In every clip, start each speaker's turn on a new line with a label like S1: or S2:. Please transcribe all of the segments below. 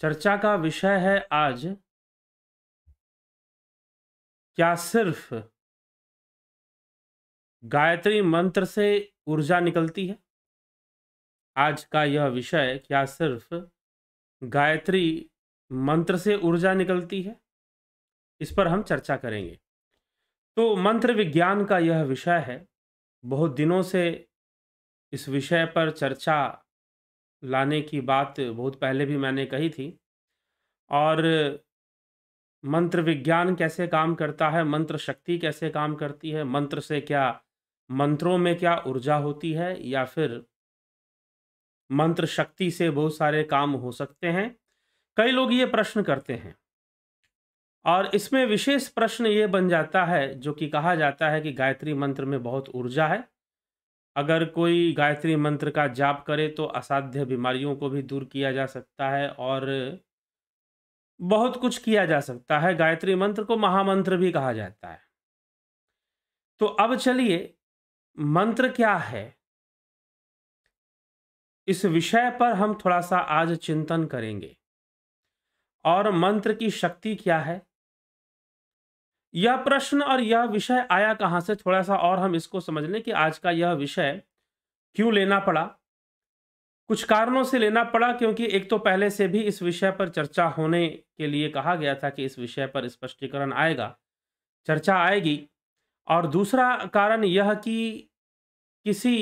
S1: चर्चा का विषय है आज क्या सिर्फ गायत्री मंत्र से ऊर्जा निकलती है आज का यह
S2: विषय क्या सिर्फ गायत्री मंत्र से ऊर्जा निकलती है इस पर हम चर्चा करेंगे तो मंत्र विज्ञान का यह विषय है बहुत दिनों से इस विषय पर चर्चा लाने की बात बहुत पहले भी मैंने कही थी और मंत्र विज्ञान कैसे काम करता है मंत्र शक्ति कैसे काम करती है मंत्र से क्या मंत्रों में क्या ऊर्जा होती है या फिर मंत्र शक्ति से बहुत सारे काम हो सकते हैं कई लोग ये प्रश्न करते हैं और इसमें विशेष प्रश्न ये बन जाता है जो कि कहा जाता है कि गायत्री मंत्र में बहुत ऊर्जा है अगर कोई गायत्री मंत्र का जाप करे तो असाध्य बीमारियों को भी दूर किया जा सकता है और बहुत कुछ किया जा सकता है गायत्री मंत्र को महामंत्र भी कहा जाता है तो अब चलिए मंत्र क्या है इस विषय पर हम थोड़ा सा आज चिंतन करेंगे और मंत्र की शक्ति क्या है यह प्रश्न और यह विषय आया कहाँ से थोड़ा सा और हम इसको समझ लें कि आज का यह विषय क्यों लेना पड़ा कुछ कारणों से लेना पड़ा क्योंकि एक तो पहले से भी इस विषय पर चर्चा होने के लिए कहा गया था कि इस विषय पर स्पष्टीकरण आएगा चर्चा आएगी और दूसरा कारण यह कि किसी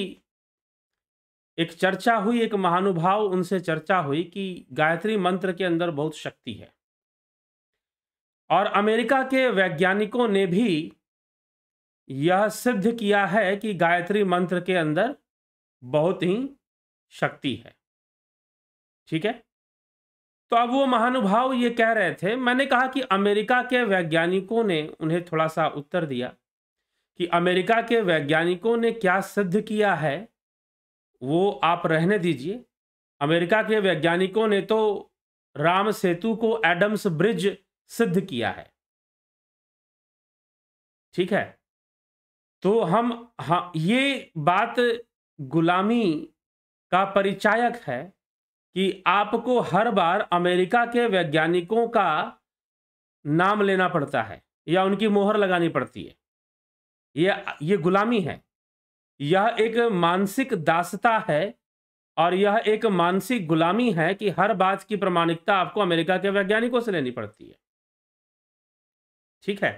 S2: एक चर्चा हुई एक महानुभाव उनसे चर्चा हुई कि गायत्री मंत्र के अंदर बहुत शक्ति है और अमेरिका के वैज्ञानिकों ने भी यह सिद्ध किया है कि गायत्री मंत्र के अंदर बहुत ही शक्ति है ठीक है तो अब वो महानुभाव ये कह रहे थे मैंने कहा कि अमेरिका के वैज्ञानिकों ने उन्हें थोड़ा सा उत्तर दिया कि अमेरिका के वैज्ञानिकों ने क्या सिद्ध किया है वो आप रहने दीजिए अमेरिका के वैज्ञानिकों ने तो राम सेतु को एडम्स ब्रिज
S1: सिद्ध किया है ठीक है तो हम हाँ ये बात गुलामी का परिचायक है
S2: कि आपको हर बार अमेरिका के वैज्ञानिकों का नाम लेना पड़ता है या उनकी मोहर लगानी पड़ती है यह ये गुलामी है यह एक मानसिक दासता है और यह एक मानसिक गुलामी है कि हर बात की प्रमाणिकता आपको अमेरिका के वैज्ञानिकों से लेनी पड़ती है ठीक है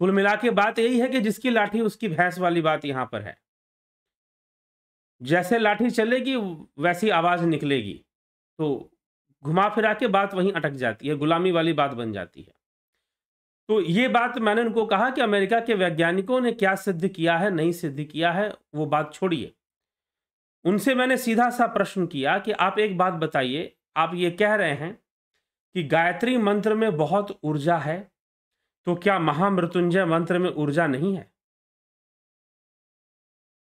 S2: कुल मिला के बात यही है कि जिसकी लाठी उसकी भैंस वाली बात यहां पर है जैसे लाठी चलेगी वैसी आवाज़ निकलेगी तो घुमा फिरा के बात वहीं अटक जाती है गुलामी वाली बात बन जाती है तो ये बात मैंने उनको कहा कि अमेरिका के वैज्ञानिकों ने क्या सिद्ध किया है नहीं सिद्ध किया है वो बात छोड़िए उनसे मैंने सीधा सा प्रश्न किया कि आप एक बात बताइए आप ये कह रहे हैं कि गायत्री मंत्र में बहुत ऊर्जा है तो क्या महामृत्युंजय मंत्र में ऊर्जा नहीं है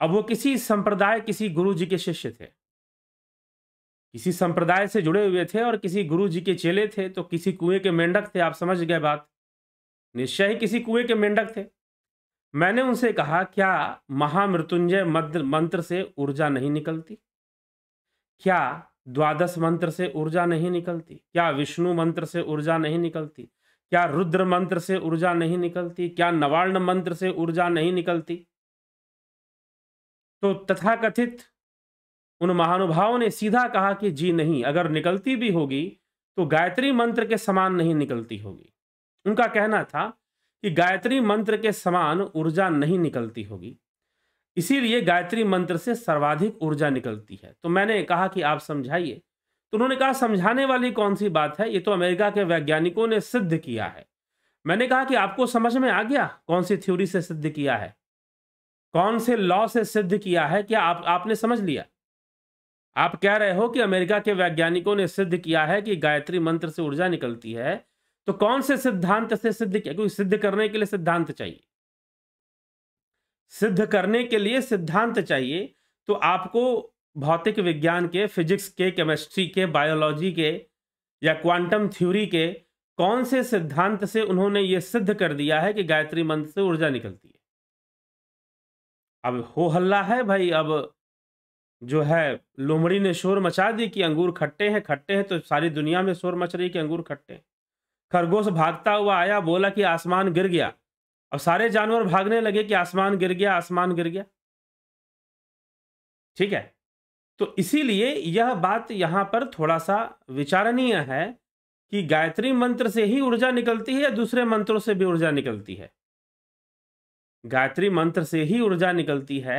S2: अब वो किसी संप्रदाय किसी गुरु जी के शिष्य थे किसी संप्रदाय से जुड़े हुए थे और किसी गुरु जी के चेले थे तो किसी कुएं के मेंढक थे आप समझ गए बात निश्चय ही किसी कुएं के मेंढक थे मैंने उनसे कहा क्या महामृत्युंजय मंत्र से ऊर्जा नहीं निकलती क्या द्वादश मंत्र से ऊर्जा नहीं निकलती क्या विष्णु मंत्र से ऊर्जा नहीं निकलती क्या रुद्र मंत्र से ऊर्जा नहीं निकलती क्या नवार्ण मंत्र से ऊर्जा नहीं निकलती तो तथाकथित उन महानुभावों ने सीधा कहा कि जी नहीं अगर निकलती भी होगी तो गायत्री मंत्र के समान नहीं निकलती होगी उनका कहना था कि गायत्री मंत्र के समान ऊर्जा नहीं निकलती होगी इसीलिए गायत्री मंत्र से सर्वाधिक ऊर्जा निकलती है तो मैंने कहा कि आप समझाइए तो उन्होंने कहा समझाने वाली कौन सी बात है ये तो अमेरिका के वैज्ञानिकों ने सिद्ध किया है मैंने कहा कि आपको समझ में आ गया कौन सी थ्योरी से सिद्ध किया है कौन से लॉ से सिद्ध किया है क्या आप आपने समझ लिया आप कह रहे हो कि अमेरिका के वैज्ञानिकों ने सिद्ध किया है कि गायत्री मंत्र से ऊर्जा निकलती है तो कौन से सिद्धांत से सिद्ध किया क्योंकि सिद्ध करने के लिए सिद्धांत चाहिए सिद्ध करने के लिए सिद्धांत चाहिए तो आपको भौतिक विज्ञान के फिजिक्स के केमिस्ट्री के बायोलॉजी के या क्वांटम थ्योरी के कौन से सिद्धांत से उन्होंने ये सिद्ध कर दिया है कि गायत्री मंत्र से ऊर्जा निकलती है अब हो हल्ला है भाई अब जो है लोमड़ी ने शोर मचा दी कि अंगूर खट्टे हैं खट्टे हैं तो सारी दुनिया में शोर मच रही कि अंगूर खट्टे हैं खरगोश भागता हुआ आया बोला कि आसमान गिर गया अब सारे जानवर भागने लगे कि आसमान गिर गया आसमान गिर गया ठीक है तो इसीलिए यह बात यहाँ पर थोड़ा सा विचारणीय है कि गायत्री मंत्र से ही ऊर्जा निकलती है या दूसरे मंत्रों से भी ऊर्जा निकलती है गायत्री मंत्र से ही ऊर्जा निकलती है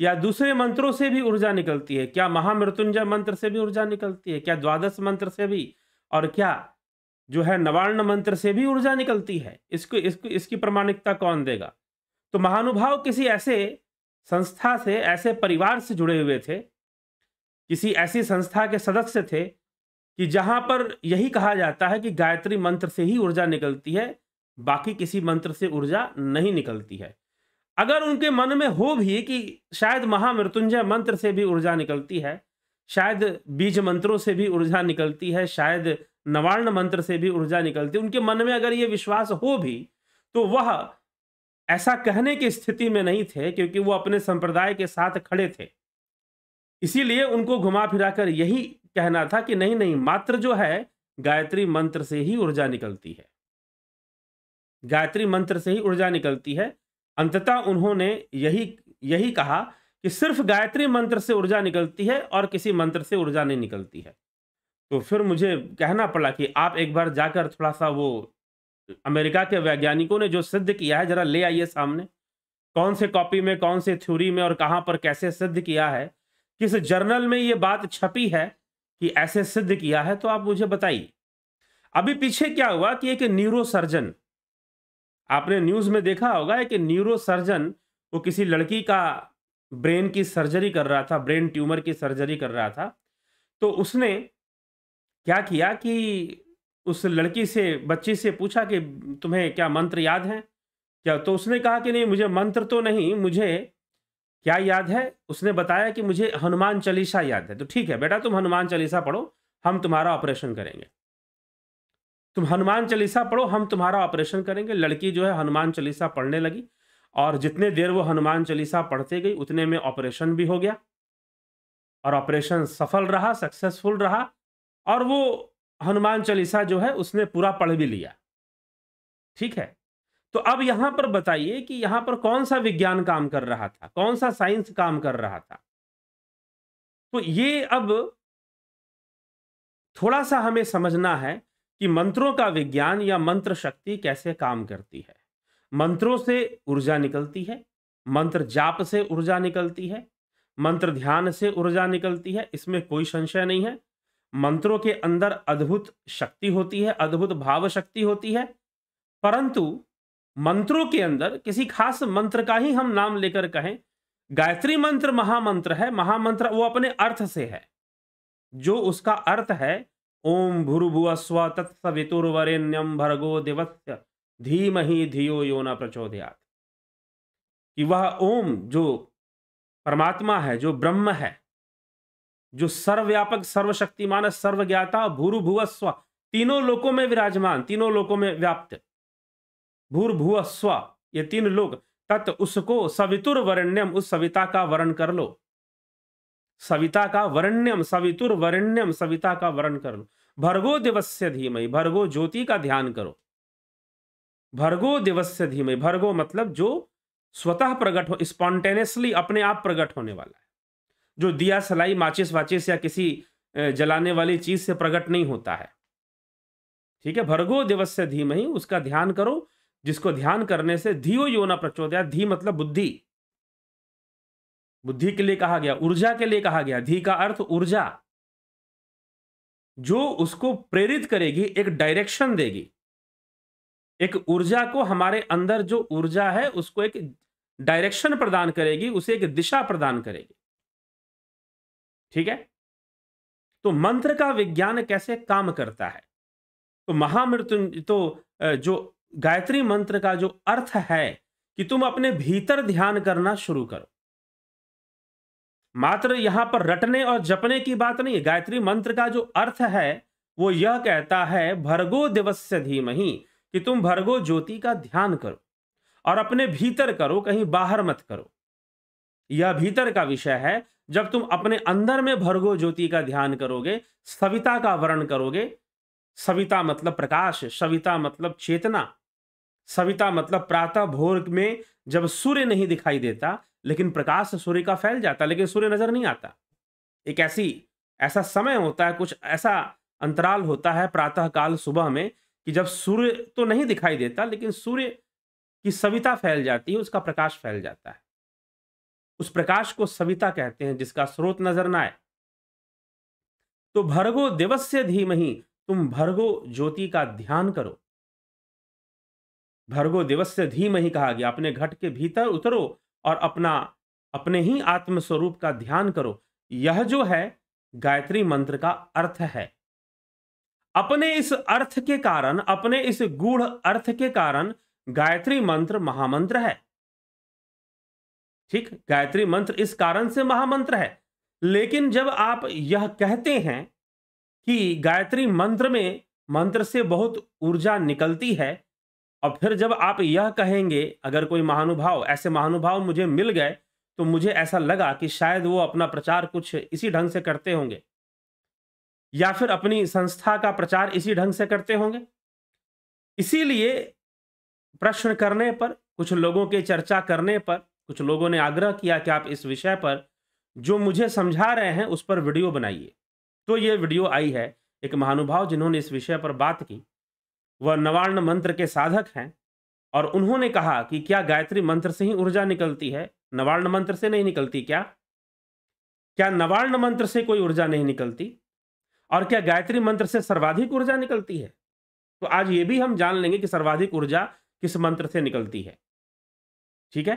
S2: या दूसरे मंत्रों से भी ऊर्जा निकलती है क्या महामृत्युंजय मंत्र से भी ऊर्जा निकलती है क्या द्वादश मंत्र से भी और क्या जो है नवार्ण मंत्र से भी ऊर्जा निकलती है इसको इसको इसकी प्रमाणिकता कौन देगा तो महानुभाव किसी ऐसे संस्था से ऐसे परिवार से जुड़े हुए थे किसी ऐसी संस्था के सदस्य थे कि जहाँ पर यही कहा जाता है कि गायत्री मंत्र से ही ऊर्जा निकलती है बाकी किसी मंत्र से ऊर्जा नहीं निकलती है अगर उनके मन में हो भी कि शायद महामृत्युंजय मंत्र से भी ऊर्जा निकलती है शायद बीज मंत्रों से भी ऊर्जा निकलती है शायद नवार्ण मंत्र से भी ऊर्जा निकलती है उनके मन में अगर ये विश्वास हो भी तो वह ऐसा कहने की स्थिति में नहीं थे क्योंकि वो अपने संप्रदाय के साथ खड़े थे इसीलिए उनको घुमा फिरा कर यही कहना था कि नहीं नहीं मात्र जो है गायत्री मंत्र से ही ऊर्जा निकलती है गायत्री मंत्र से ही ऊर्जा निकलती है अंततः उन्होंने यही यही कहा कि सिर्फ गायत्री मंत्र से ऊर्जा निकलती है और किसी मंत्र से ऊर्जा नहीं निकलती है तो फिर मुझे कहना पड़ा कि आप एक बार जाकर थोड़ा सा वो अमेरिका के वैज्ञानिकों ने जो सिद्ध किया है जरा ले आइए सामने कौन से कॉपी में कौन से थ्योरी में और कहाँ पर कैसे सिद्ध किया है किस जर्नल में ये बात छपी है कि ऐसे सिद्ध किया है तो आप मुझे बताइए अभी पीछे क्या हुआ कि एक न्यूरोसर्जन आपने न्यूज में देखा होगा एक न्यूरोसर्जन वो किसी लड़की का ब्रेन की सर्जरी कर रहा था ब्रेन ट्यूमर की सर्जरी कर रहा था तो उसने क्या किया कि उस लड़की से बच्ची से पूछा कि तुम्हें क्या मंत्र याद है क्या तो उसने कहा कि नहीं मुझे मंत्र तो नहीं मुझे क्या याद है उसने बताया कि मुझे हनुमान चालीसा याद है तो ठीक है बेटा तुम हनुमान चालीसा पढ़ो हम तुम्हारा ऑपरेशन करेंगे तुम हनुमान चालीसा पढ़ो हम तुम्हारा ऑपरेशन करेंगे लड़की जो है हनुमान चालीसा पढ़ने लगी और जितने देर वो हनुमान चालीसा पढ़ते गई उतने में ऑपरेशन भी हो गया और ऑपरेशन सफल रहा सक्सेसफुल रहा और वो हनुमान चालीसा जो है उसने पूरा पढ़ भी लिया ठीक है तो अब यहां पर बताइए कि यहां पर कौन सा विज्ञान काम कर रहा था कौन सा साइंस काम कर रहा था तो ये अब थोड़ा सा हमें समझना है कि मंत्रों का विज्ञान या मंत्र शक्ति कैसे काम करती है मंत्रों से ऊर्जा निकलती है मंत्र जाप से ऊर्जा निकलती है मंत्र ध्यान से ऊर्जा निकलती है इसमें कोई संशय नहीं है मंत्रों के अंदर अद्भुत शक्ति होती है अद्भुत भाव शक्ति होती है परंतु मंत्रों के अंदर किसी खास मंत्र का ही हम नाम लेकर कहें गायत्री मंत्र महामंत्र है महामंत्र वो अपने अर्थ से है जो उसका अर्थ है ओम भूर्भुव स्व तत्सवितुर्वरेण्यम भर्गो देवस्य धीमहि धियो यो न प्रचोदयात कि वह ओम जो परमात्मा है जो ब्रह्म है जो सर्वव्यापक सर्वशक्तिमान सर्वज्ञाता भूर्भुव स्व तीनों लोकों में विराजमान तीनों लोकों में व्याप्त भूर्भुव स्व ये तीन लोग तत् उसको सवितुर वरण्यम उस सविता का वर्ण कर लो सविता का वरण्यम सवितुर वरण्यम सविता का वर्ण कर लो भर्गो दिवस्य धीमय भर्गो ज्योति का ध्यान करो भर्गो दिवस्य धीमय भर्गो मतलब जो स्वतः प्रकट हो स्पॉन्टेनियसली अपने आप प्रकट होने वाला है जो दिया सलाई माचिस वाचिस या किसी जलाने वाली चीज से प्रकट नहीं होता है ठीक है भर्गो दिवस से ही उसका ध्यान करो जिसको ध्यान करने से यो योना प्रचोदया धी मतलब बुद्धि बुद्धि के लिए कहा गया ऊर्जा के लिए कहा गया धी का अर्थ ऊर्जा जो उसको प्रेरित करेगी एक डायरेक्शन देगी एक ऊर्जा को हमारे अंदर जो ऊर्जा है उसको एक डायरेक्शन प्रदान करेगी उसे एक दिशा प्रदान करेगी ठीक है तो मंत्र का विज्ञान कैसे काम करता है तो महामृत्यु तो जो गायत्री मंत्र का जो अर्थ है कि तुम अपने भीतर ध्यान करना शुरू करो मात्र यहां पर रटने और जपने की बात नहीं है गायत्री मंत्र का जो अर्थ है वो यह कहता है भर्गो धीम धीमही कि तुम भर्गो ज्योति का ध्यान करो और अपने भीतर करो कहीं बाहर मत करो यह भीतर का विषय है जब तुम अपने अंदर में भर्गो ज्योति का ध्यान करोगे सविता का वर्ण करोगे सविता मतलब प्रकाश सविता मतलब चेतना सविता मतलब प्रातः भोर में जब सूर्य नहीं दिखाई देता लेकिन प्रकाश सूर्य का फैल जाता लेकिन सूर्य नजर नहीं आता एक ऐसी ऐसा समय होता है कुछ ऐसा अंतराल होता है प्रातः काल सुबह में कि जब सूर्य तो नहीं दिखाई देता लेकिन सूर्य की सविता फैल जाती है उसका प्रकाश फैल जाता है उस प्रकाश को सविता कहते हैं जिसका स्रोत नजर ना आए तो भर्गो से धीमही तुम भर्गो ज्योति का ध्यान करो भर्गो दिवस से धीम ही कहा गया अपने घट के भीतर उतरो और अपना अपने ही आत्मस्वरूप का ध्यान करो यह जो है गायत्री मंत्र का अर्थ है अपने इस अर्थ के कारण अपने इस गूढ़ अर्थ के कारण गायत्री मंत्र महामंत्र है ठीक गायत्री मंत्र इस कारण से महामंत्र है लेकिन जब आप यह कहते हैं कि गायत्री मंत्र में मंत्र से बहुत ऊर्जा निकलती है और फिर जब आप यह कहेंगे अगर कोई महानुभाव ऐसे महानुभाव मुझे मिल गए तो मुझे ऐसा लगा कि शायद वो अपना प्रचार कुछ इसी ढंग से करते होंगे या फिर अपनी संस्था का प्रचार इसी ढंग से करते होंगे इसीलिए प्रश्न करने पर कुछ लोगों के चर्चा करने पर कुछ लोगों ने आग्रह किया कि आप इस विषय पर जो मुझे समझा रहे हैं उस पर वीडियो बनाइए तो ये वीडियो आई है एक महानुभाव जिन्होंने इस विषय पर बात की वह नवार्ण मंत्र के साधक हैं और उन्होंने कहा कि क्या गायत्री मंत्र से ही ऊर्जा निकलती है नवार्ण मंत्र से नहीं निकलती क्या क्या नवार्ण मंत्र से कोई ऊर्जा नहीं निकलती और क्या गायत्री मंत्र से सर्वाधिक ऊर्जा निकलती है तो आज ये भी हम जान लेंगे कि सर्वाधिक ऊर्जा किस मंत्र से निकलती है ठीक है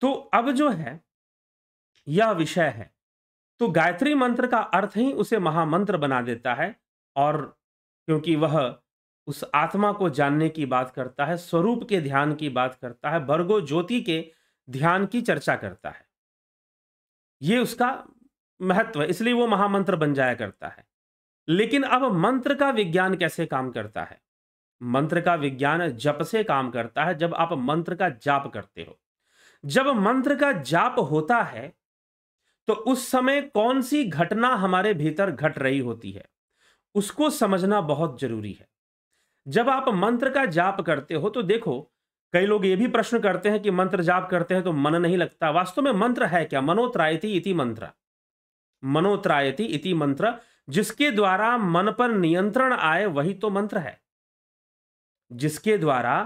S2: तो अब जो है यह विषय है तो गायत्री मंत्र का अर्थ ही उसे महामंत्र बना देता है और क्योंकि वह उस आत्मा को जानने की बात करता है स्वरूप के ध्यान की बात करता है भर्गो ज्योति के ध्यान की चर्चा करता है ये उसका महत्व है इसलिए वो महामंत्र बन जाया करता है लेकिन अब मंत्र का विज्ञान कैसे काम करता है मंत्र का विज्ञान जप से काम करता है जब आप मंत्र का जाप करते हो जब मंत्र का जाप होता है तो उस समय कौन सी घटना हमारे भीतर घट रही होती है उसको समझना बहुत जरूरी है जब आप मंत्र का जाप करते हो तो देखो कई लोग ये भी प्रश्न करते हैं कि मंत्र जाप करते हैं तो मन नहीं लगता वास्तव में मंत्र है क्या मनोत्रायती इति मंत्र मनोत्रायति इति मंत्र जिसके द्वारा मन पर नियंत्रण आए वही तो मंत्र है जिसके द्वारा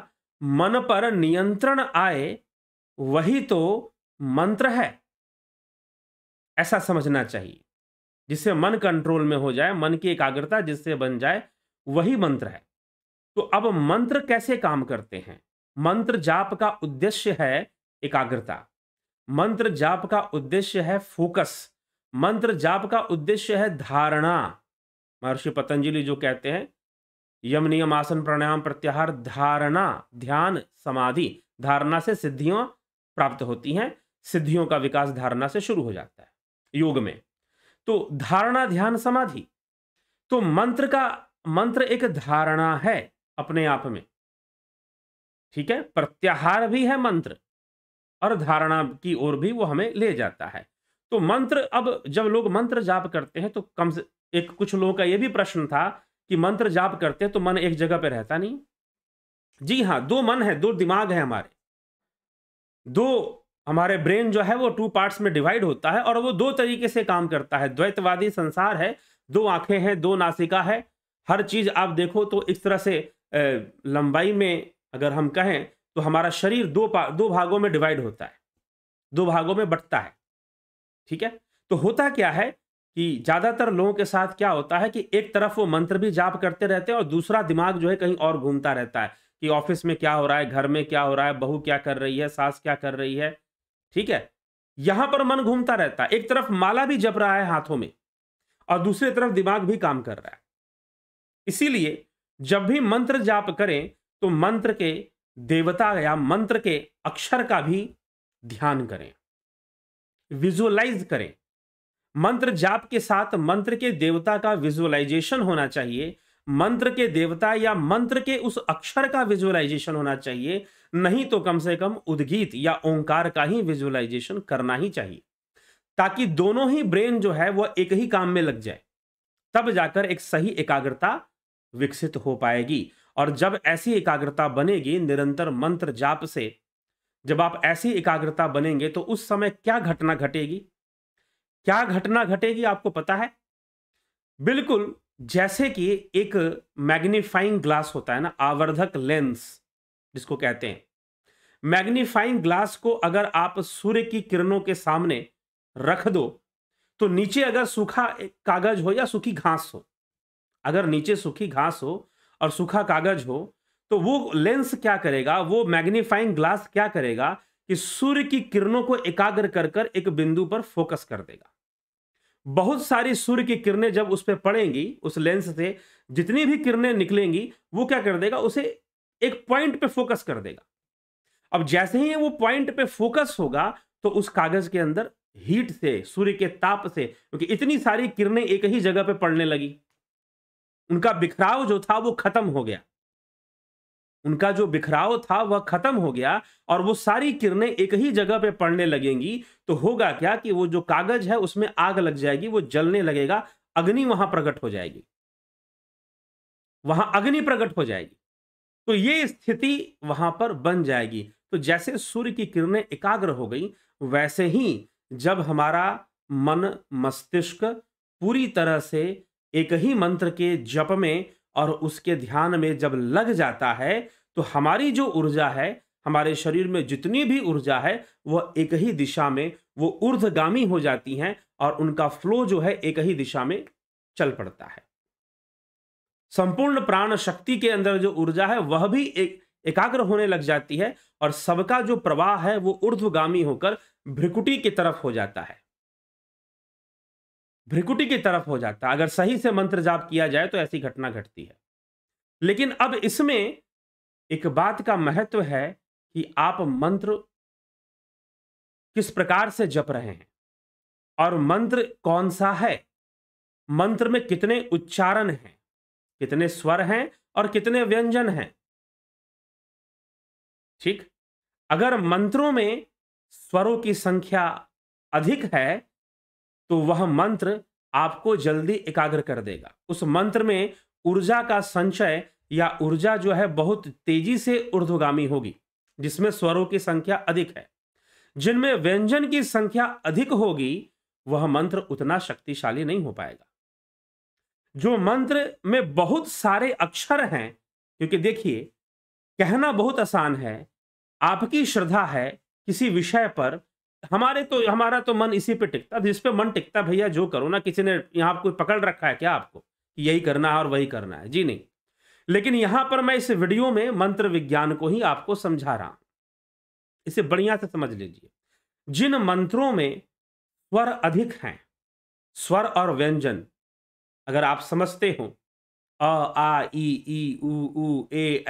S2: मन पर नियंत्रण आए वही तो मंत्र है ऐसा समझना चाहिए जिससे मन कंट्रोल में हो जाए मन की एकाग्रता जिससे बन जाए वही मंत्र है तो अब मंत्र कैसे काम करते हैं मंत्र जाप का उद्देश्य है एकाग्रता मंत्र जाप का उद्देश्य है फोकस मंत्र जाप का उद्देश्य है धारणा महर्षि पतंजलि जो कहते हैं यम नियम आसन प्राणायाम प्रत्याहार धारणा ध्यान समाधि धारणा से सिद्धियां प्राप्त होती हैं सिद्धियों का विकास धारणा से शुरू हो जाता है योग में तो धारणा ध्यान समाधि तो मंत्र का मंत्र एक धारणा है अपने आप में ठीक है प्रत्याहार भी है मंत्र और धारणा की ओर भी वो हमें ले जाता है तो मंत्र अब जब लोग मंत्र जाप करते हैं तो कम से एक कुछ लोगों का ये भी प्रश्न था कि मंत्र जाप करते हैं तो मन एक जगह पर रहता नहीं जी हाँ दो मन है दो दिमाग है हमारे दो हमारे ब्रेन जो है वो टू पार्ट्स में डिवाइड होता है और वो दो तरीके से काम करता है द्वैतवादी संसार है दो आंखें हैं दो नासिका है हर चीज आप देखो तो इस तरह से लंबाई में अगर हम कहें तो हमारा शरीर दो दो भागों में डिवाइड होता है दो भागों में बटता है ठीक है तो होता क्या है कि ज्यादातर लोगों के साथ क्या होता है कि एक तरफ वो मंत्र भी जाप करते रहते हैं और दूसरा दिमाग जो है कहीं और घूमता रहता है कि ऑफिस में क्या हो रहा है घर में क्या हो रहा है बहू क्या कर रही है सास क्या कर रही है ठीक है यहाँ पर मन घूमता रहता है एक तरफ माला भी जप रहा है हाथों में और दूसरी तरफ दिमाग भी काम कर रहा है इसीलिए जब भी मंत्र जाप करें तो मंत्र के देवता या मंत्र के अक्षर का भी ध्यान करें विजुअलाइज करें मंत्र जाप के साथ मंत्र के देवता का विजुअलाइजेशन होना चाहिए मंत्र के देवता या मंत्र के उस अक्षर का विजुअलाइजेशन होना चाहिए नहीं तो कम से कम उद्गीत या ओंकार का ही विजुअलाइजेशन करना ही चाहिए ताकि दोनों ही ब्रेन जो है वह एक ही काम में लग जाए तब जाकर एक सही एकाग्रता विकसित हो पाएगी और जब ऐसी एकाग्रता बनेगी निरंतर मंत्र जाप से जब आप ऐसी एकाग्रता बनेंगे तो उस समय क्या घटना घटेगी क्या घटना घटेगी आपको पता है बिल्कुल जैसे कि एक मैग्नीफाइंग ग्लास होता है ना आवर्धक लेंस जिसको कहते हैं मैग्नीफाइंग ग्लास को अगर आप सूर्य की किरणों के सामने रख दो तो नीचे अगर सूखा कागज हो या सूखी घास हो अगर नीचे सूखी घास हो और सूखा कागज हो तो वो लेंस क्या करेगा वो मैग्नीफाइंग ग्लास क्या करेगा कि सूर्य की किरणों को एकाग्र कर कर एक बिंदु पर फोकस कर देगा बहुत सारी सूर्य की किरणें जब उस पर पड़ेंगी उस लेंस से जितनी भी किरणें निकलेंगी वो क्या कर देगा उसे एक पॉइंट पे फोकस कर देगा अब जैसे ही वो पॉइंट पे फोकस होगा तो उस कागज के अंदर हीट से सूर्य के ताप से क्योंकि इतनी सारी किरणें एक ही जगह पे पड़ने लगी उनका बिखराव जो था वो खत्म हो गया उनका जो बिखराव था वह खत्म हो गया और वो सारी किरणें एक ही जगह पे पड़ने लगेंगी तो होगा क्या कि वो जो कागज है उसमें आग लग जाएगी वो जलने लगेगा अग्नि वहां प्रकट हो जाएगी वहां अग्नि प्रकट हो जाएगी तो ये स्थिति वहां पर बन जाएगी तो जैसे सूर्य की किरणें एकाग्र हो गई वैसे ही जब हमारा मन मस्तिष्क पूरी तरह से एक ही मंत्र के जप में और उसके ध्यान में जब लग जाता है तो हमारी जो ऊर्जा है हमारे शरीर में जितनी भी ऊर्जा है वह एक ही दिशा में वो ऊर्धगामी हो जाती हैं और उनका फ्लो जो है एक ही दिशा में चल पड़ता है संपूर्ण प्राण शक्ति के अंदर जो ऊर्जा है वह भी एक एकाग्र होने लग जाती है और सबका जो प्रवाह है वो ऊर्ध्वगामी होकर भ्रिकुटी की तरफ हो जाता है भ्रिकुटी की तरफ हो जाता है अगर सही से मंत्र जाप किया जाए तो ऐसी घटना घटती है लेकिन अब इसमें एक बात का महत्व है कि आप मंत्र किस प्रकार से जप रहे हैं और मंत्र कौन सा है मंत्र में कितने उच्चारण हैं कितने स्वर हैं और कितने व्यंजन हैं ठीक अगर मंत्रों में स्वरों की संख्या अधिक है तो वह मंत्र आपको जल्दी एकाग्र कर देगा उस मंत्र में ऊर्जा का संचय या ऊर्जा जो है बहुत तेजी से ऊर्ध्वगामी होगी जिसमें स्वरों की संख्या अधिक है जिनमें व्यंजन की संख्या अधिक होगी वह मंत्र उतना शक्तिशाली नहीं हो पाएगा जो मंत्र में बहुत सारे अक्षर हैं क्योंकि देखिए कहना बहुत आसान है आपकी श्रद्धा है किसी विषय पर हमारे तो हमारा तो मन इसी पे टिकता जिस पे मन टिकता भैया जो करो ना किसी ने यहाँ कोई पकड़ रखा है क्या आपको यही करना है और वही करना है जी नहीं लेकिन यहां पर मैं इस वीडियो में मंत्र विज्ञान को ही आपको समझा रहा हूं इसे बढ़िया से समझ लीजिए जिन मंत्रों में स्वर अधिक हैं स्वर और व्यंजन अगर आप समझते हो अ आ ई ई ऊ ए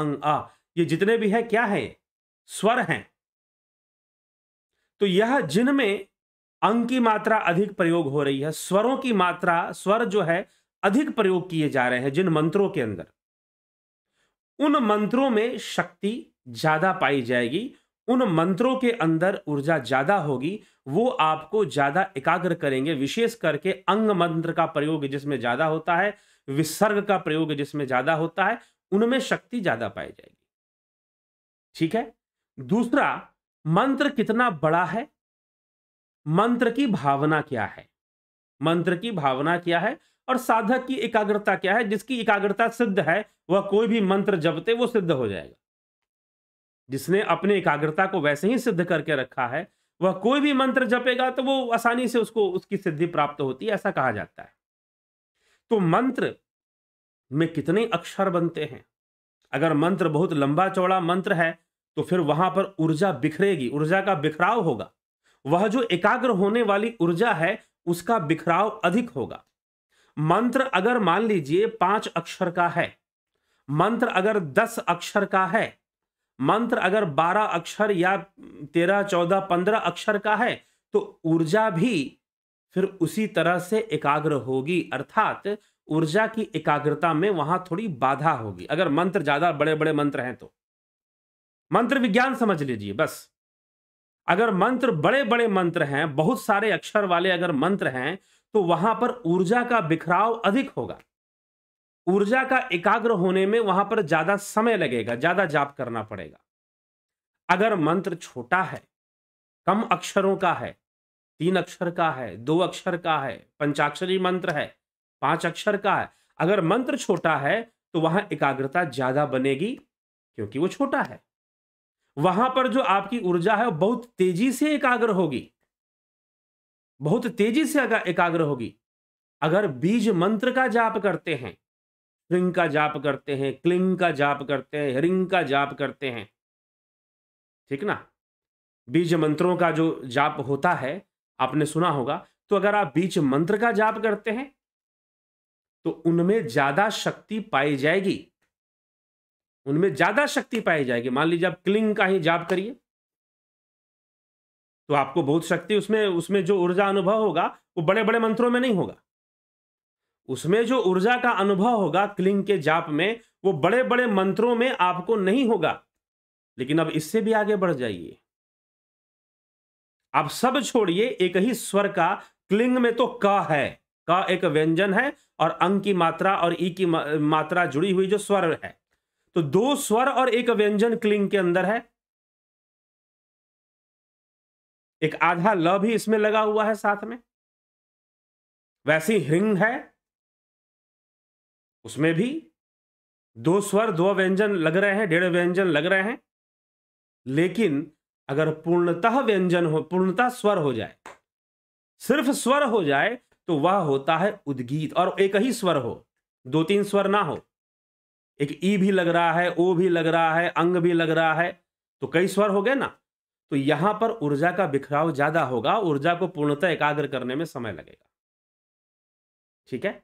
S2: अंग अ ये जितने भी हैं क्या है स्वर हैं तो यह जिनमें अंग की मात्रा अधिक प्रयोग हो रही है स्वरों की मात्रा स्वर जो है अधिक प्रयोग किए जा रहे हैं जिन मंत्रों के अंदर उन मंत्रों में शक्ति ज्यादा पाई जाएगी उन मंत्रों के अंदर ऊर्जा ज्यादा होगी वो आपको ज्यादा एकाग्र करेंगे विशेष करके अंग मंत्र का प्रयोग जिसमें ज्यादा होता है विसर्ग का प्रयोग जिसमें ज्यादा होता है उनमें शक्ति ज्यादा पाई जाएगी ठीक है दूसरा मंत्र कितना बड़ा है मंत्र की भावना क्या है मंत्र की भावना क्या है और साधक की एकाग्रता क्या है जिसकी एकाग्रता सिद्ध है वह कोई भी मंत्र जपते वो सिद्ध हो जाएगा जिसने अपने एकाग्रता को वैसे ही सिद्ध करके रखा है वह कोई भी मंत्र जपेगा तो वो आसानी से उसको उसकी सिद्धि प्राप्त होती है ऐसा कहा जाता है तो मंत्र में कितने अक्षर बनते हैं अगर मंत्र बहुत लंबा चौड़ा मंत्र है तो फिर वहां पर ऊर्जा बिखरेगी ऊर्जा का बिखराव होगा वह जो एकाग्र होने वाली ऊर्जा है उसका बिखराव अधिक होगा मंत्र अगर मान लीजिए पांच अक्षर का है मंत्र अगर दस अक्षर का है मंत्र अगर बारह अक्षर या तेरह चौदह पंद्रह अक्षर का है तो ऊर्जा भी फिर उसी तरह से एकाग्र होगी अर्थात ऊर्जा की एकाग्रता में वहां थोड़ी बाधा होगी अगर मंत्र ज्यादा बड़े बड़े मंत्र हैं तो मंत्र विज्ञान समझ लीजिए बस अगर मंत्र बड़े बड़े मंत्र हैं बहुत सारे अक्षर वाले अगर मंत्र हैं तो वहां पर ऊर्जा का बिखराव अधिक होगा ऊर्जा का एकाग्र होने में वहां पर ज्यादा समय लगेगा ज्यादा जाप करना पड़ेगा अगर मंत्र छोटा है कम अक्षरों का है तीन अक्षर का है दो अक्षर का है पंचाक्षरी मंत्र है पांच अक्षर का है अगर मंत्र छोटा है तो वहां एकाग्रता ज्यादा बनेगी क्योंकि वो छोटा है वहां पर जो आपकी ऊर्जा है वो बहुत तेजी से एकाग्र होगी बहुत तेजी से एकाग्र होगी अगर बीज मंत्र का जाप करते हैं रिंग का जाप करते हैं क्लिंग का जाप करते हैं रिंग का जाप करते हैं ठीक ना बीज मंत्रों का जो जाप होता है आपने सुना होगा तो अगर आप बीज मंत्र का जाप करते हैं तो उनमें ज्यादा शक्ति पाई जाएगी उनमें ज्यादा शक्ति पाई जाएगी मान लीजिए आप क्लिंग का ही जाप करिए तो आपको बहुत शक्ति उसमें उसमें जो ऊर्जा अनुभव होगा वो बड़े बड़े मंत्रों में नहीं होगा उसमें जो ऊर्जा का अनुभव होगा क्लिंग के जाप में वो बड़े बड़े मंत्रों में आपको नहीं होगा लेकिन अब इससे भी आगे बढ़ जाइए आप सब छोड़िए एक ही स्वर का क्लिंग में तो क है क एक व्यंजन है और अंग की मात्रा और ई की मात्रा जुड़ी हुई जो स्वर है तो दो स्वर और एक
S1: व्यंजन क्लिंग के अंदर है एक आधा ल भी इसमें लगा हुआ है साथ में वैसी हिंग है
S2: उसमें भी दो स्वर दो व्यंजन लग रहे हैं डेढ़ व्यंजन लग रहे हैं लेकिन अगर पूर्णतः व्यंजन हो पूर्णतः स्वर हो जाए सिर्फ स्वर हो जाए तो वह होता है उद्गीत और एक ही स्वर हो दो तीन स्वर ना हो एक ई भी लग रहा है ओ भी लग रहा है अंग भी लग रहा है तो कई स्वर हो गए ना तो यहां पर ऊर्जा का बिखराव ज्यादा होगा ऊर्जा को पूर्णतः एकाग्र करने में समय लगेगा ठीक है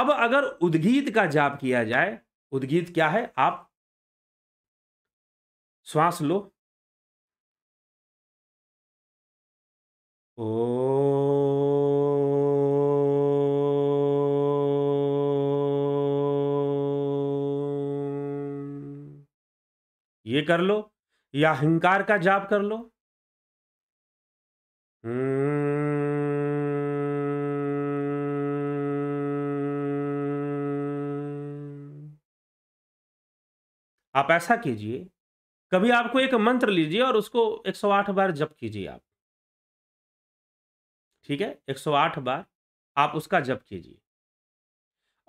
S1: अब अगर उद्गीत का जाप किया जाए उद्गीत क्या है आप श्वास लो ओ
S2: ये कर लो या अहंकार का जाप कर लो हम्म। आप ऐसा कीजिए कभी आपको एक मंत्र लीजिए और उसको 108 बार जप कीजिए आप ठीक है 108 बार आप उसका जप कीजिए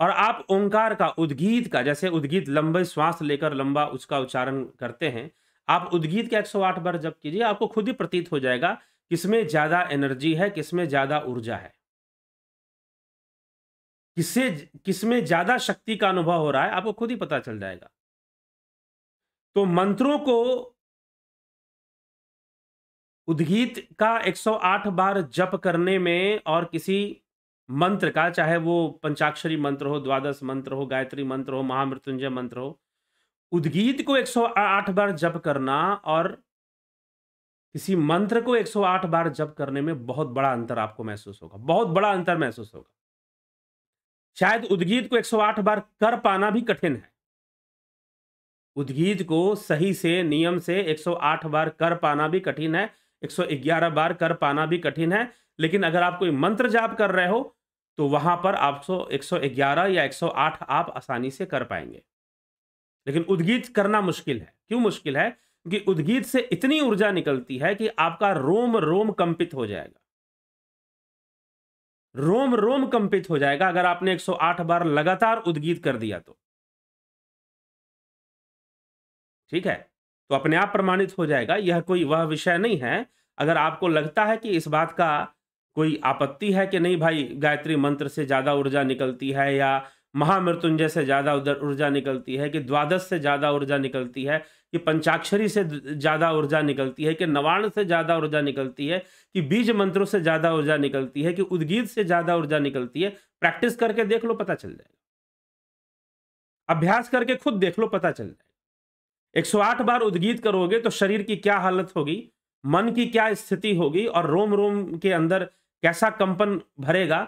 S2: और आप ओंकार का उद्गीत का जैसे उद्गीत लंबे श्वास लेकर लंबा उसका उच्चारण करते हैं आप उद्गीत का 108 बार जब कीजिए आपको खुद ही प्रतीत हो जाएगा किसमें ज़्यादा एनर्जी है किसमें ज़्यादा ऊर्जा है किससे किसमें ज़्यादा शक्ति का अनुभव हो रहा है आपको खुद ही पता चल जाएगा तो मंत्रों को उद्गीत का 108 बार जप करने में और किसी मंत्र का चाहे वो पंचाक्षरी मंत्र हो द्वादश मंत्र हो गायत्री मंत्र हो महामृत्युंजय मंत्र हो उद्गीत को 108 बार जप करना और किसी मंत्र को 108 बार जप करने में बहुत बड़ा अंतर आपको महसूस होगा बहुत बड़ा अंतर महसूस होगा शायद उद्गीत को 108 बार कर पाना भी कठिन है उद्गीत को सही से नियम से 108 बार कर पाना भी कठिन है 111 बार कर पाना भी कठिन है लेकिन अगर आप कोई मंत्र जाप कर रहे हो तो वहां पर आप सौ एक सौ ग्यारह या एक सौ आठ आप आसानी से कर पाएंगे लेकिन उद्गीत करना मुश्किल है क्यों मुश्किल है क्योंकि उद्गीत से इतनी ऊर्जा निकलती है कि आपका रोम रोम
S1: कंपित हो जाएगा रोम रोम कंपित हो जाएगा अगर आपने 108 बार लगातार उद्गीत कर दिया तो
S2: ठीक है तो अपने आप प्रमाणित हो जाएगा यह कोई वह विषय नहीं है अगर आपको लगता है कि इस बात का कोई आपत्ति है कि नहीं भाई गायत्री मंत्र से ज़्यादा ऊर्जा निकलती है या महामृत्युंजय से ज़्यादा उधर ऊर्जा निकलती है कि द्वादश से ज़्यादा ऊर्जा निकलती है कि पंचाक्षरी से ज़्यादा ऊर्जा निकलती है कि नवाण से ज़्यादा ऊर्जा निकलती है कि बीज मंत्रों से ज़्यादा ऊर्जा निकलती है कि उद्गीत से ज़्यादा ऊर्जा निकलती है प्रैक्टिस करके देख लो पता चल जाएगा अभ्यास करके खुद देख लो पता चल जाएगा एक बार उद्गीत करोगे तो शरीर की क्या हालत होगी मन की क्या स्थिति होगी और रोम रोम के अंदर कैसा कंपन भरेगा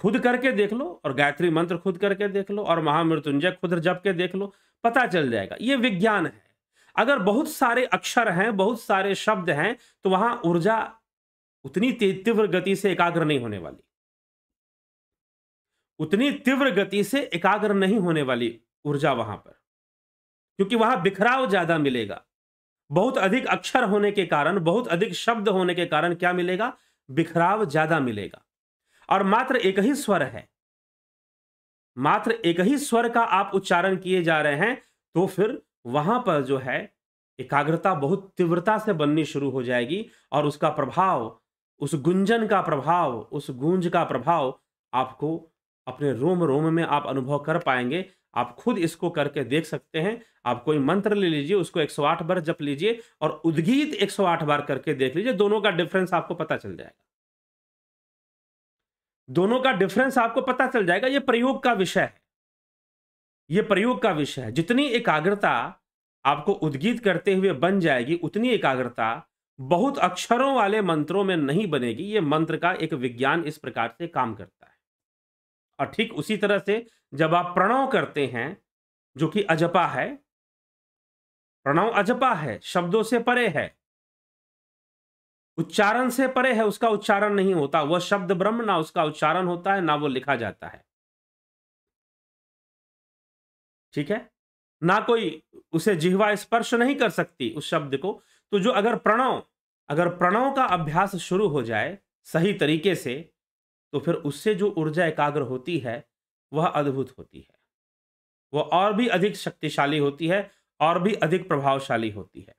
S2: खुद करके देख लो और गायत्री मंत्र खुद करके देख लो और महामृत्युंजय खुद जप के देख लो पता चल जाएगा ये विज्ञान है अगर बहुत सारे अक्षर हैं बहुत सारे शब्द हैं तो वहां ऊर्जा उतनी तीव्र गति से एकाग्र नहीं होने वाली उतनी तीव्र गति से एकाग्र नहीं होने वाली ऊर्जा वहां पर क्योंकि वहां बिखराव ज्यादा मिलेगा बहुत अधिक अक्षर होने के कारण बहुत अधिक शब्द होने के कारण क्या मिलेगा बिखराव ज्यादा मिलेगा और मात्र एक ही स्वर है मात्र एक ही स्वर का आप उच्चारण किए जा रहे हैं तो फिर वहां पर जो है एकाग्रता बहुत तीव्रता से बननी शुरू हो जाएगी और उसका प्रभाव उस गुंजन का प्रभाव उस गूंज का प्रभाव आपको अपने रोम रोम में आप अनुभव कर पाएंगे आप खुद इसको करके देख सकते हैं आप कोई मंत्र ले लीजिए उसको 108 बार जप लीजिए और उद्गीत 108 बार करके देख लीजिए दोनों का डिफरेंस आपको पता चल जाएगा दोनों का डिफरेंस आपको पता चल जाएगा ये प्रयोग का विषय है ये प्रयोग का विषय है जितनी एकाग्रता आपको उद्गीत करते हुए बन जाएगी उतनी एकाग्रता बहुत अक्षरों वाले मंत्रों में नहीं बनेगी ये मंत्र का एक विज्ञान इस प्रकार से काम करता और ठीक उसी तरह से जब आप प्रणव करते हैं जो कि अजपा है प्रणव अजपा है शब्दों से परे है उच्चारण से परे है उसका उच्चारण नहीं होता वह शब्द ब्रह्म ना उसका उच्चारण होता है ना वो लिखा जाता है ठीक है ना कोई उसे जिहवा स्पर्श नहीं कर सकती उस शब्द को तो जो अगर प्रणव अगर प्रणव का अभ्यास शुरू हो जाए सही तरीके से तो फिर उससे जो ऊर्जा एकाग्र होती है वह अद्भुत होती है वह और भी अधिक शक्तिशाली होती है और भी अधिक प्रभावशाली होती है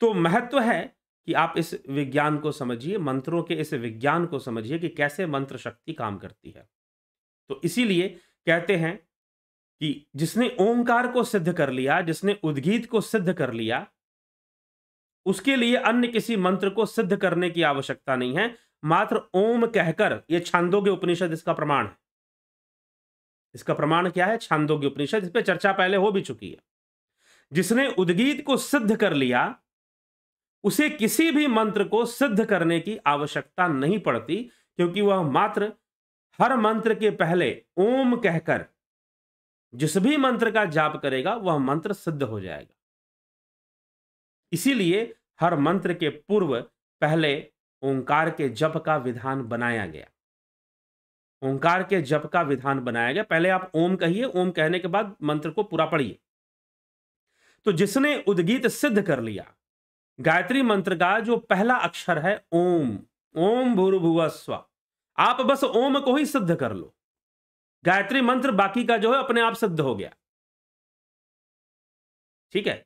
S2: तो महत्व है कि आप इस विज्ञान को समझिए मंत्रों के इस विज्ञान को समझिए कि कैसे मंत्र शक्ति काम करती है तो इसीलिए कहते हैं कि जिसने ओंकार को सिद्ध कर लिया जिसने उद्गीत को सिद्ध कर लिया उसके लिए अन्य किसी मंत्र को सिद्ध करने की आवश्यकता नहीं है मात्र ओम कहकर यह छांदोग्य उपनिषद इसका प्रमाण है इसका प्रमाण क्या है छांदोग्य उपनिषद इस पर चर्चा पहले हो भी चुकी है जिसने उदगीत को सिद्ध कर लिया उसे किसी भी मंत्र को सिद्ध करने की आवश्यकता नहीं पड़ती क्योंकि वह मात्र हर मंत्र के पहले ओम कहकर जिस भी मंत्र का जाप करेगा वह मंत्र सिद्ध हो जाएगा इसीलिए हर मंत्र के पूर्व पहले ओंकार के जप का विधान बनाया गया ओंकार के जप का विधान बनाया गया पहले आप ओम कहिए ओम कहने के बाद मंत्र को पूरा पढ़िए तो जिसने उद्गीत सिद्ध कर लिया गायत्री मंत्र का जो पहला अक्षर है ओम ओम भूर्भुव स्व आप बस ओम को ही सिद्ध कर लो
S1: गायत्री मंत्र बाकी का जो है अपने आप सिद्ध हो गया ठीक है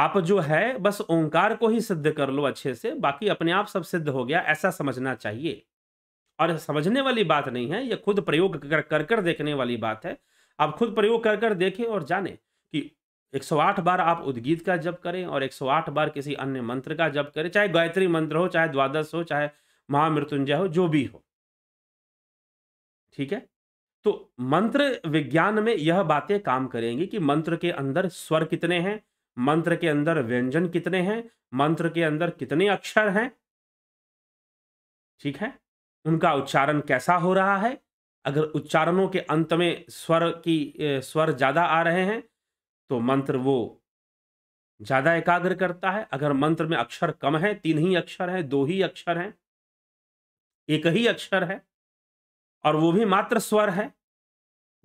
S1: आप जो है बस ओंकार को ही सिद्ध कर
S2: लो अच्छे से बाकी अपने आप सब सिद्ध हो गया ऐसा समझना चाहिए और समझने वाली बात नहीं है यह खुद प्रयोग कर कर कर देखने वाली बात है आप खुद प्रयोग कर कर देखें और जाने कि 108 बार आप उद्गीत का जप करें और 108 बार किसी अन्य मंत्र का जप करें चाहे गायत्री मंत्र हो चाहे द्वादश हो चाहे महामृत्युंजय हो जो भी हो ठीक है तो मंत्र विज्ञान में यह बातें काम करेंगी कि मंत्र के अंदर स्वर कितने हैं मंत्र के अंदर व्यंजन कितने हैं मंत्र के अंदर कितने अक्षर हैं ठीक है उनका उच्चारण कैसा हो रहा है अगर उच्चारणों के अंत में स्वर की स्वर ज़्यादा आ रहे हैं तो मंत्र वो ज़्यादा एकाग्र करता है अगर मंत्र में अक्षर कम है तीन ही अक्षर हैं दो ही अक्षर हैं एक ही अक्षर है और वो भी मात्र स्वर है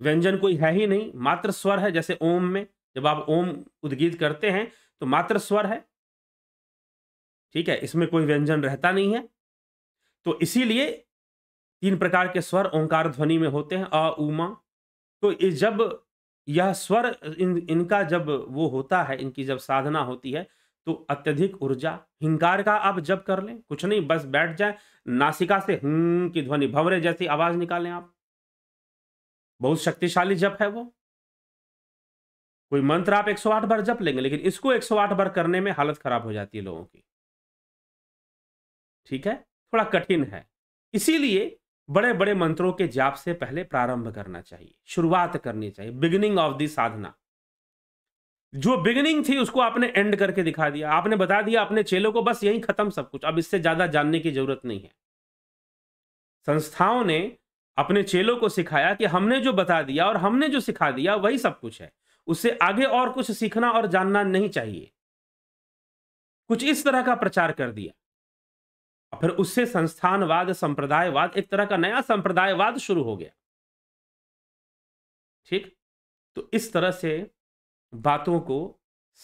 S2: व्यंजन कोई है ही नहीं मात्र स्वर है जैसे ओम में जब आप ओम उद्गीत करते हैं तो मात्र स्वर है ठीक है इसमें कोई व्यंजन रहता नहीं है तो इसीलिए तीन प्रकार के स्वर ओंकार ध्वनि में होते हैं अ उमा तो जब यह स्वर इन इनका जब वो होता है इनकी जब साधना होती है तो अत्यधिक ऊर्जा हिंकार का आप जब कर लें कुछ नहीं बस बैठ जाए नासिका से हूं की ध्वनि भवरे जैसी आवाज निकालें आप बहुत शक्तिशाली जप है वो कोई मंत्र आप 108 बार जप लेंगे लेकिन इसको 108 बार करने में हालत खराब हो जाती है लोगों की ठीक है थोड़ा कठिन है इसीलिए बड़े बड़े मंत्रों के जाप से पहले प्रारंभ करना चाहिए शुरुआत करनी चाहिए बिगिनिंग ऑफ दी साधना जो बिगिनिंग थी उसको आपने एंड करके दिखा दिया आपने बता दिया अपने चेलों को बस यही खत्म सब कुछ अब इससे ज्यादा जानने की जरूरत नहीं है संस्थाओं ने अपने चेलों को सिखाया कि हमने जो बता दिया और हमने जो सिखा दिया वही सब कुछ है उससे आगे और कुछ सीखना और जानना नहीं चाहिए कुछ इस तरह का प्रचार कर दिया और फिर उससे संस्थानवाद संप्रदायवाद एक तरह का नया संप्रदायवाद शुरू हो गया ठीक तो इस तरह से बातों को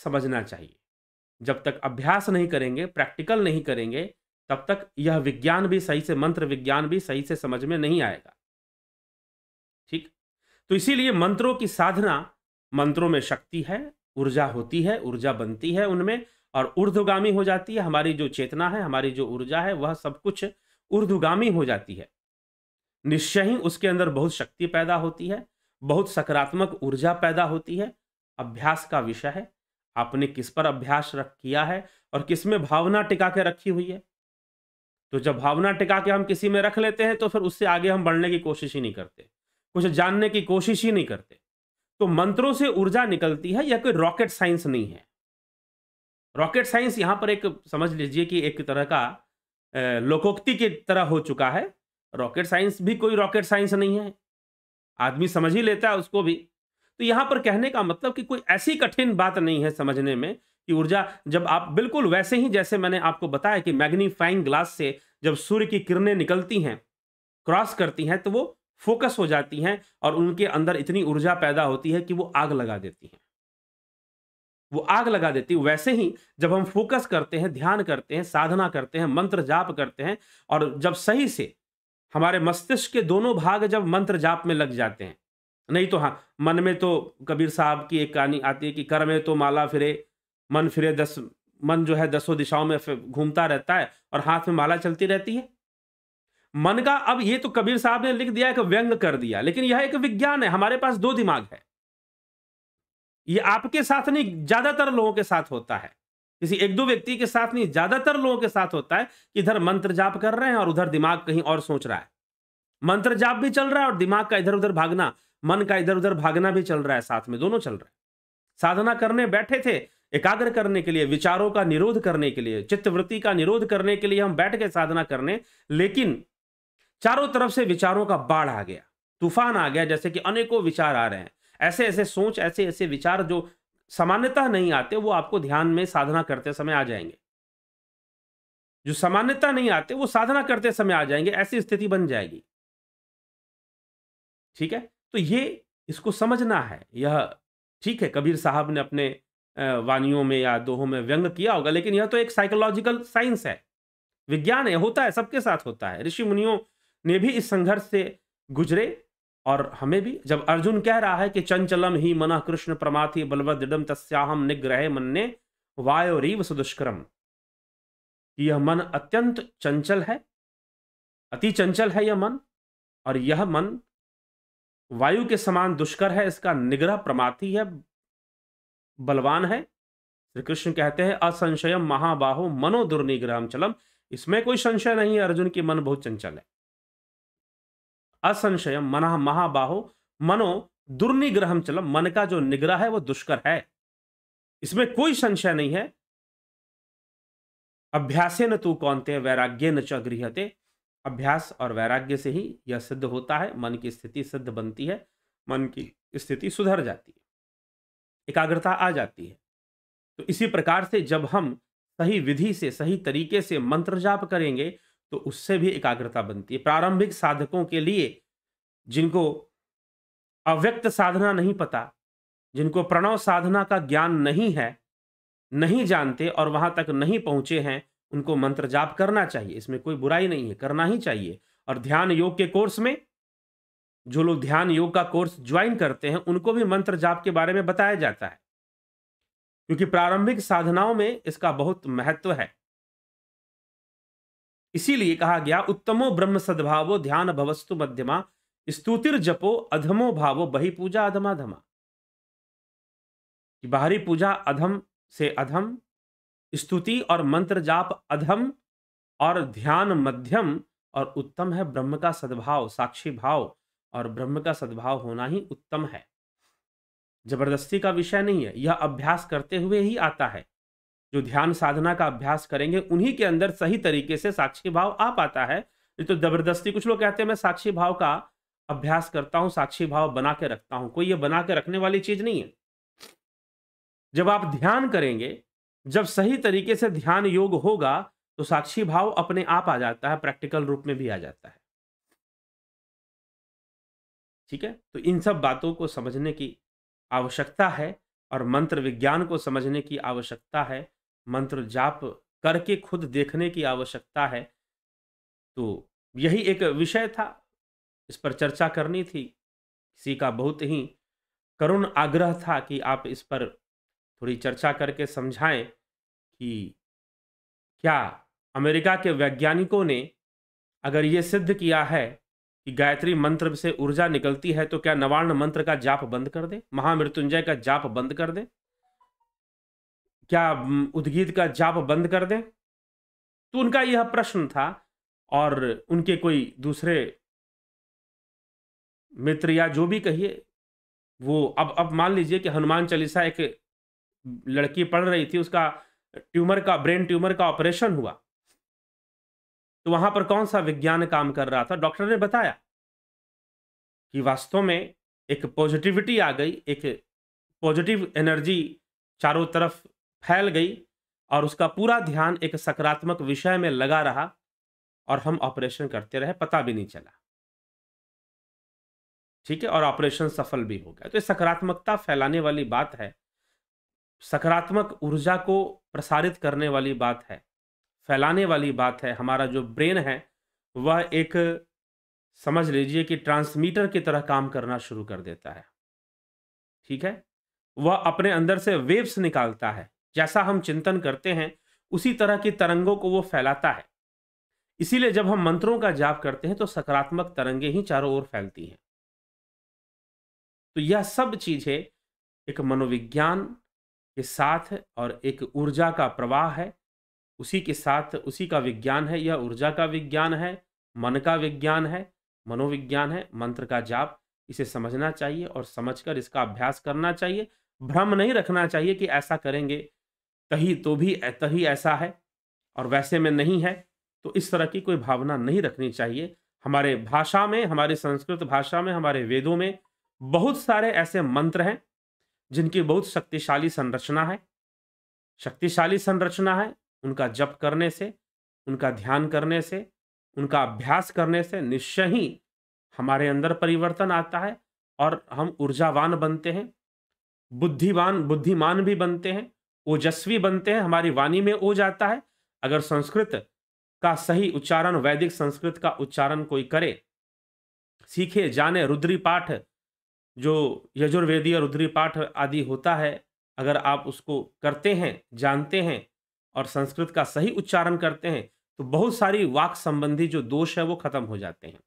S2: समझना चाहिए जब तक अभ्यास नहीं करेंगे प्रैक्टिकल नहीं करेंगे तब तक यह विज्ञान भी सही से मंत्र विज्ञान भी सही से समझ में नहीं आएगा ठीक तो इसीलिए मंत्रों की साधना मंत्रों में शक्ति है ऊर्जा होती है ऊर्जा बनती है उनमें और ऊर्ध्वगामी हो जाती है हमारी जो चेतना है हमारी जो ऊर्जा है वह सब कुछ ऊर्ध्वगामी हो जाती है निश्चय ही उसके अंदर बहुत शक्ति पैदा होती है बहुत सकारात्मक ऊर्जा पैदा होती है अभ्यास का विषय है आपने किस पर अभ्यास रख किया है और किस में भावना टिका के रखी हुई है तो जब भावना टिका के हम किसी में रख लेते हैं तो फिर उससे आगे हम बढ़ने की कोशिश ही नहीं करते कुछ जानने की कोशिश ही नहीं करते तो मंत्रों से ऊर्जा निकलती है यह कोई रॉकेट साइंस नहीं है रॉकेट साइंस यहां पर एक समझ लीजिए कि एक तरह का लोकोक्ति की तरह हो चुका है रॉकेट साइंस भी कोई रॉकेट साइंस नहीं है आदमी समझ ही लेता है उसको भी तो यहां पर कहने का मतलब कि कोई ऐसी कठिन बात नहीं है समझने में कि ऊर्जा जब आप बिल्कुल वैसे ही जैसे मैंने आपको बताया कि मैग्नीफाइंग ग्लास से जब सूर्य की किरणें निकलती हैं क्रॉस करती हैं तो वो फोकस हो जाती हैं और उनके अंदर इतनी ऊर्जा पैदा होती है कि वो आग लगा देती हैं वो आग लगा देती है वैसे ही जब हम फोकस करते हैं ध्यान करते हैं साधना करते हैं मंत्र जाप करते हैं और जब सही से हमारे मस्तिष्क के दोनों भाग जब मंत्र जाप में लग जाते हैं नहीं तो हाँ मन में तो कबीर साहब की एक कहानी आती है कि कर में तो माला फिरे मन फिरे दस मन जो है दसों दिशाओं में घूमता रहता है और हाथ में माला चलती रहती है मन का अब ये तो कबीर साहब ने लिख दिया एक व्यंग कर दिया लेकिन यह एक विज्ञान है हमारे पास दो दिमाग है ये आपके साथ नहीं ज्यादातर लोगों के साथ होता है किसी एक दो व्यक्ति के साथ नहीं ज्यादातर लोगों के साथ होता है कि इधर मंत्र जाप कर रहे हैं और उधर दिमाग कहीं और सोच रहा है मंत्र जाप भी चल रहा है और दिमाग का इधर उधर भागना मन का इधर उधर भागना भी चल रहा है साथ में दोनों चल रहा है साधना करने बैठे थे एकाग्र करने के लिए विचारों का निरोध करने के लिए चित्तवृत्ति का निरोध करने के लिए हम बैठ गए साधना करने लेकिन चारों तरफ से विचारों का बाढ़ आ गया तूफान आ गया जैसे कि अनेकों विचार आ रहे हैं ऐसे ऐसे सोच ऐसे ऐसे विचार जो सामान्यता नहीं आते वो आपको ध्यान में साधना करते समय आ जाएंगे जो सामान्यता नहीं आते वो साधना करते समय आ जाएंगे ऐसी स्थिति बन जाएगी ठीक है तो ये इसको समझना है यह ठीक है कबीर साहब ने अपने वाणियों में या दोहों में व्यंग किया होगा लेकिन यह तो एक साइकोलॉजिकल साइंस है विज्ञान है होता है सबके साथ होता है ऋषि मुनियों ने भी इस संघर्ष से गुजरे और हमें भी जब अर्जुन कह रहा है कि चंचलम ही मन कृष्ण प्रमाथि बलवदम तस्याहम निग्रह मन ने वायोरीव सुदुष्करम यह मन अत्यंत चंचल है अति चंचल है यह मन और यह मन वायु के समान दुष्कर है इसका निग्रह प्रमाथी है बलवान है श्री कृष्ण कहते हैं असंशयम महाबाहो मनो दुर्निग्रह चलम इसमें कोई संशय नहीं है अर्जुन की मन बहुत चंचल है असंशय मना महाबाहो मनो दुर्निग्रह चलम मन का जो निग्रह है वो दुष्कर है इसमें कोई संशय नहीं है अभ्यास न तू कौनते वैराग्य न चृहते अभ्यास और वैराग्य से ही यह सिद्ध होता है मन की स्थिति सिद्ध बनती है मन की स्थिति सुधर जाती है एकाग्रता आ जाती है तो इसी प्रकार से जब हम सही विधि से सही तरीके से मंत्र जाप करेंगे तो उससे भी एकाग्रता बनती है प्रारंभिक साधकों के लिए जिनको अव्यक्त साधना नहीं पता जिनको प्रणव साधना का ज्ञान नहीं है नहीं जानते और वहाँ तक नहीं पहुँचे हैं उनको मंत्र जाप करना चाहिए इसमें कोई बुराई नहीं है करना ही चाहिए और ध्यान योग के कोर्स में जो लोग ध्यान योग का कोर्स ज्वाइन करते हैं उनको भी मंत्र जाप के बारे में बताया जाता है क्योंकि प्रारंभिक साधनाओं में इसका बहुत महत्व है इसीलिए कहा गया उत्तमो ब्रह्म सद्भावो ध्यान भवस्तु मध्यमा स्तुतिर जपो अधमो भावो बही पूजा अधमा धमा बाहरी पूजा अधम से अधम स्तुति और मंत्र जाप अधम और ध्यान मध्यम और उत्तम है ब्रह्म का सद्भाव साक्षी भाव और ब्रह्म का सद्भाव होना ही उत्तम है जबरदस्ती का विषय नहीं है यह अभ्यास करते हुए ही आता है जो ध्यान साधना का अभ्यास करेंगे उन्हीं के अंदर सही तरीके से साक्षी भाव आ पाता है नहीं तो जबरदस्ती कुछ लोग कहते हैं मैं साक्षी भाव का अभ्यास करता हूं साक्षी भाव बना के रखता हूं कोई ये बना के रखने वाली चीज नहीं है जब आप ध्यान करेंगे जब सही तरीके से ध्यान योग होगा तो साक्षी भाव अपने आप आ जाता है प्रैक्टिकल रूप में भी आ जाता है ठीक है तो इन सब बातों को समझने की आवश्यकता है और मंत्र विज्ञान को समझने की आवश्यकता है मंत्र जाप करके खुद देखने की आवश्यकता है तो यही एक विषय था इस पर चर्चा करनी थी किसी का बहुत ही करुण आग्रह था कि आप इस पर थोड़ी चर्चा करके समझाएं कि क्या अमेरिका के वैज्ञानिकों ने अगर ये सिद्ध किया है कि गायत्री मंत्र से ऊर्जा निकलती है तो क्या नवार्ण मंत्र का जाप बंद कर दें महामृत्युंजय का जाप बंद कर दें क्या उदगीत का जाप बंद कर दें तो उनका यह प्रश्न था और उनके कोई दूसरे मित्र या जो भी कहिए वो अब अब मान लीजिए कि हनुमान चालीसा एक लड़की पढ़ रही थी उसका ट्यूमर का ब्रेन ट्यूमर का ऑपरेशन हुआ तो वहां पर कौन सा विज्ञान काम कर रहा था डॉक्टर ने बताया कि वास्तव में एक पॉजिटिविटी आ गई एक पॉजिटिव एनर्जी चारों तरफ फैल गई और उसका पूरा ध्यान एक सकारात्मक विषय में लगा रहा और हम ऑपरेशन करते रहे पता भी नहीं चला ठीक है और ऑपरेशन सफल भी हो गया तो ये सकारात्मकता फैलाने वाली बात है सकारात्मक ऊर्जा को प्रसारित करने वाली बात है फैलाने वाली बात है हमारा जो ब्रेन है वह एक समझ लीजिए कि ट्रांसमीटर की तरह काम करना शुरू कर देता है ठीक है वह अपने अंदर से वेव्स निकालता है जैसा हम चिंतन करते हैं उसी तरह की तरंगों को वो फैलाता है इसीलिए जब हम मंत्रों का जाप करते हैं तो सकारात्मक तरंगे ही चारों ओर फैलती हैं तो यह सब चीज़ें एक मनोविज्ञान के साथ और एक ऊर्जा का प्रवाह है उसी के साथ उसी का विज्ञान है यह ऊर्जा का विज्ञान है मन का विज्ञान है मनोविज्ञान है मंत्र का जाप इसे समझना चाहिए और समझकर इसका अभ्यास करना चाहिए भ्रम नहीं रखना चाहिए कि ऐसा करेंगे कहीं तो भी कहीं ऐसा है और वैसे में नहीं है तो इस तरह की कोई भावना नहीं रखनी चाहिए हमारे भाषा में हमारे संस्कृत भाषा में हमारे वेदों में बहुत सारे ऐसे मंत्र हैं जिनकी बहुत शक्तिशाली संरचना है शक्तिशाली संरचना है उनका जप करने से उनका ध्यान करने से उनका अभ्यास करने से निश्चय ही हमारे अंदर परिवर्तन आता है और हम ऊर्जावान बनते हैं बुद्धिवान बुद्धिमान भी बनते हैं ओजस्वी बनते हैं हमारी वाणी में ओ जाता है अगर संस्कृत का सही उच्चारण वैदिक संस्कृत का उच्चारण कोई करे सीखे जाने रुद्री पाठ जो यजुर्वेदीय रुद्री पाठ आदि होता है अगर आप उसको करते हैं जानते हैं और संस्कृत का सही उच्चारण करते हैं तो बहुत सारी वाक संबंधी जो दोष है वो खत्म हो जाते हैं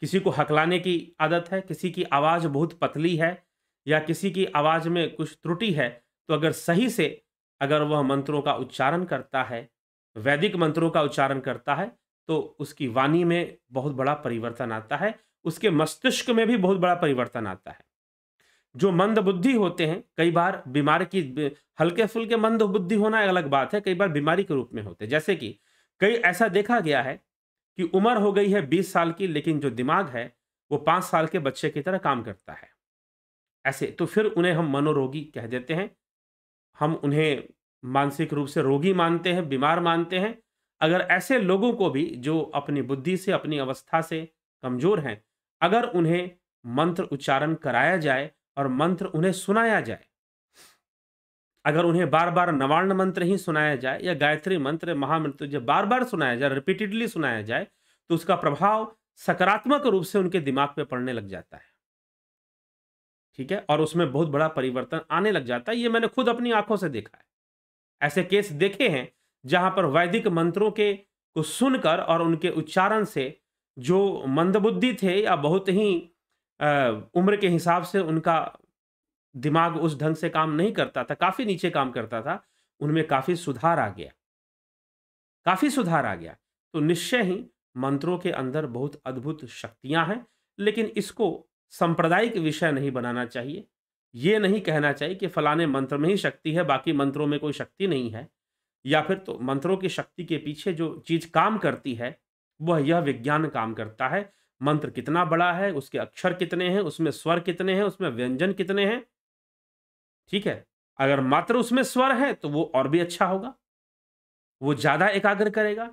S2: किसी को हकलाने की आदत है किसी की आवाज़ बहुत पतली है या किसी की आवाज़ में कुछ त्रुटि है तो अगर सही से अगर वह मंत्रों का उच्चारण करता है वैदिक मंत्रों का उच्चारण करता है तो उसकी वाणी में बहुत बड़ा परिवर्तन आता है उसके मस्तिष्क में भी बहुत बड़ा परिवर्तन आता है जो मंद बुद्धि होते हैं कई बार बीमार की हल्के फुल्के मंद बुद्धि होना अलग बात है कई बार बीमारी के रूप में होते हैं जैसे कि कई ऐसा देखा गया है कि उम्र हो गई है बीस साल की लेकिन जो दिमाग है वो पाँच साल के बच्चे की तरह काम करता है ऐसे तो फिर उन्हें हम मनोरोगी कह देते हैं हम उन्हें मानसिक रूप से रोगी मानते हैं बीमार मानते हैं अगर ऐसे लोगों को भी जो अपनी बुद्धि से अपनी अवस्था से कमजोर हैं अगर उन्हें मंत्र उच्चारण कराया जाए और मंत्र उन्हें सुनाया जाए अगर उन्हें बार बार नवार्ण मंत्र ही सुनाया जाए या गायत्री मंत्र महामृत्युंजय बार बार सुनाया जाए रिपीटेडली सुनाया जाए तो उसका प्रभाव सकारात्मक रूप से उनके दिमाग पर पड़ने लग जाता है ठीक है और उसमें बहुत बड़ा परिवर्तन आने लग जाता है ये मैंने खुद अपनी आंखों से देखा है ऐसे केस देखे हैं जहां पर वैदिक मंत्रों के को सुनकर और उनके उच्चारण से जो मंदबुद्धि थे या बहुत ही उम्र के हिसाब से उनका दिमाग उस ढंग से काम नहीं करता था काफ़ी नीचे काम करता था उनमें काफ़ी सुधार आ गया काफ़ी सुधार आ गया तो निश्चय ही मंत्रों के अंदर बहुत अद्भुत शक्तियां हैं लेकिन इसको सांप्रदायिक विषय नहीं बनाना चाहिए ये नहीं कहना चाहिए कि फलाने मंत्र में ही शक्ति है बाकी मंत्रों में कोई शक्ति नहीं है या फिर तो मंत्रों की शक्ति के पीछे जो चीज़ काम करती है वह यह विज्ञान काम करता है मंत्र कितना बड़ा है उसके अक्षर कितने हैं उसमें स्वर कितने हैं उसमें व्यंजन कितने हैं ठीक है अगर मात्र उसमें स्वर है तो वो और भी अच्छा होगा वो ज़्यादा एकाग्र करेगा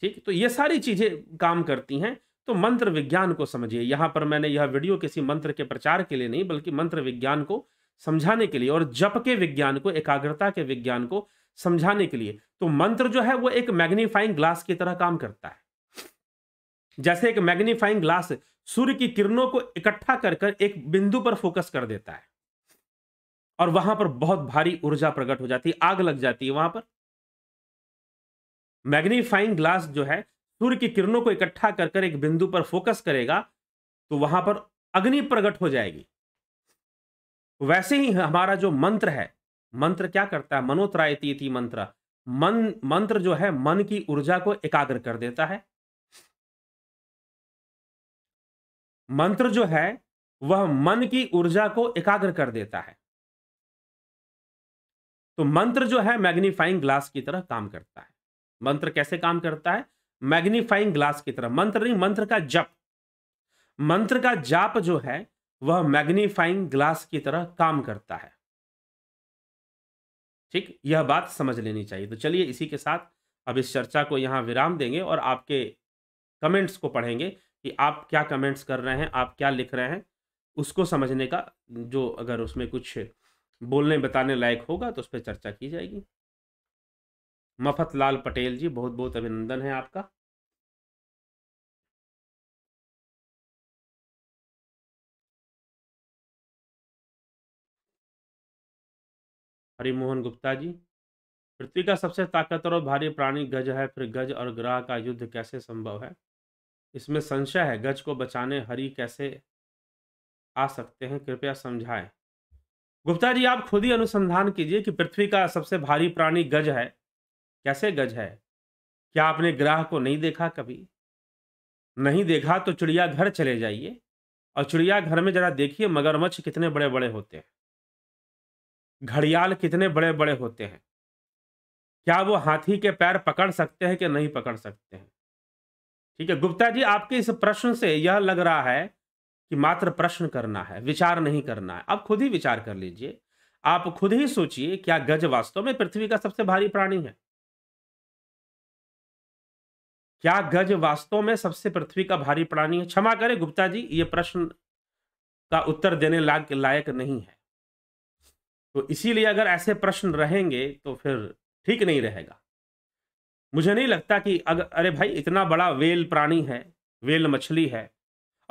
S2: ठीक तो ये सारी चीज़ें काम करती हैं तो मंत्र विज्ञान को समझिए यहाँ पर मैंने यह वीडियो किसी मंत्र के प्रचार के लिए नहीं बल्कि मंत्र विज्ञान को समझाने के लिए और जप के विज्ञान को एकाग्रता के विज्ञान को समझाने के लिए तो मंत्र जो है वो एक मैग्नीफाइंग ग्लास की तरह काम करता है जैसे एक मैग्नीफाइंग ग्लास सूर्य की किरणों को इकट्ठा कर कर एक बिंदु पर फोकस कर देता है और वहां पर बहुत भारी ऊर्जा प्रकट हो जाती है आग लग जाती है वहां पर मैग्नीफाइंग ग्लास जो है सूर्य की किरणों को इकट्ठा कर कर एक बिंदु पर फोकस करेगा तो वहां पर अग्नि प्रकट हो जाएगी वैसे ही हमारा जो मंत्र है मंत्र क्या करता है मनोत्रायती मंत्र मन मंत्र जो है मन की ऊर्जा को एकाग्र कर देता है मंत्र जो है वह मन की ऊर्जा को एकाग्र कर देता है तो मंत्र जो है मैग्नीफाइंग ग्लास की तरह काम करता है मंत्र कैसे काम करता है मैग्नीफाइंग ग्लास की तरह मंत्र नहीं मंत्र का जप मंत्र का जाप जो है वह मैग्नीफाइंग ग्लास की तरह काम करता है ठीक यह बात समझ लेनी चाहिए तो चलिए इसी के साथ अब इस चर्चा को यहाँ विराम देंगे और आपके कमेंट्स को पढ़ेंगे कि आप क्या कमेंट्स कर रहे हैं आप क्या लिख रहे हैं उसको समझने का जो अगर उसमें कुछ
S1: बोलने बताने लायक होगा तो उस पर चर्चा की जाएगी मफत लाल पटेल जी बहुत बहुत अभिनंदन है आपका हरिमोहन गुप्ता जी पृथ्वी का सबसे ताकतवर और भारी प्राणी गज
S2: है फिर गज और ग्रह का युद्ध कैसे संभव है इसमें संशय है गज को बचाने हरि कैसे आ सकते हैं कृपया समझाएं गुप्ता जी आप खुद ही अनुसंधान कीजिए कि पृथ्वी का सबसे भारी प्राणी गज है कैसे गज है क्या आपने ग्राह को नहीं देखा कभी नहीं देखा तो चिड़िया घर चले जाइए और चिड़िया घर में जरा देखिए मगरमच्छ कितने बड़े बड़े होते हैं घड़ियाल कितने बड़े बड़े होते हैं क्या वो हाथी के पैर पकड़ सकते हैं कि नहीं पकड़ सकते हैं ठीक है गुप्ता जी आपके इस प्रश्न से यह लग रहा है कि मात्र प्रश्न करना है विचार नहीं करना है आप खुद ही विचार कर लीजिए आप खुद ही सोचिए क्या गज वास्तव में पृथ्वी का सबसे भारी प्राणी है क्या गज वास्तव में सबसे पृथ्वी का भारी प्राणी है क्षमा करें गुप्ता जी ये प्रश्न का उत्तर देने लायक लायक नहीं है तो इसीलिए अगर ऐसे प्रश्न रहेंगे तो फिर ठीक नहीं रहेगा मुझे नहीं लगता कि अगर अरे भाई इतना बड़ा वेल प्राणी है वेल मछली है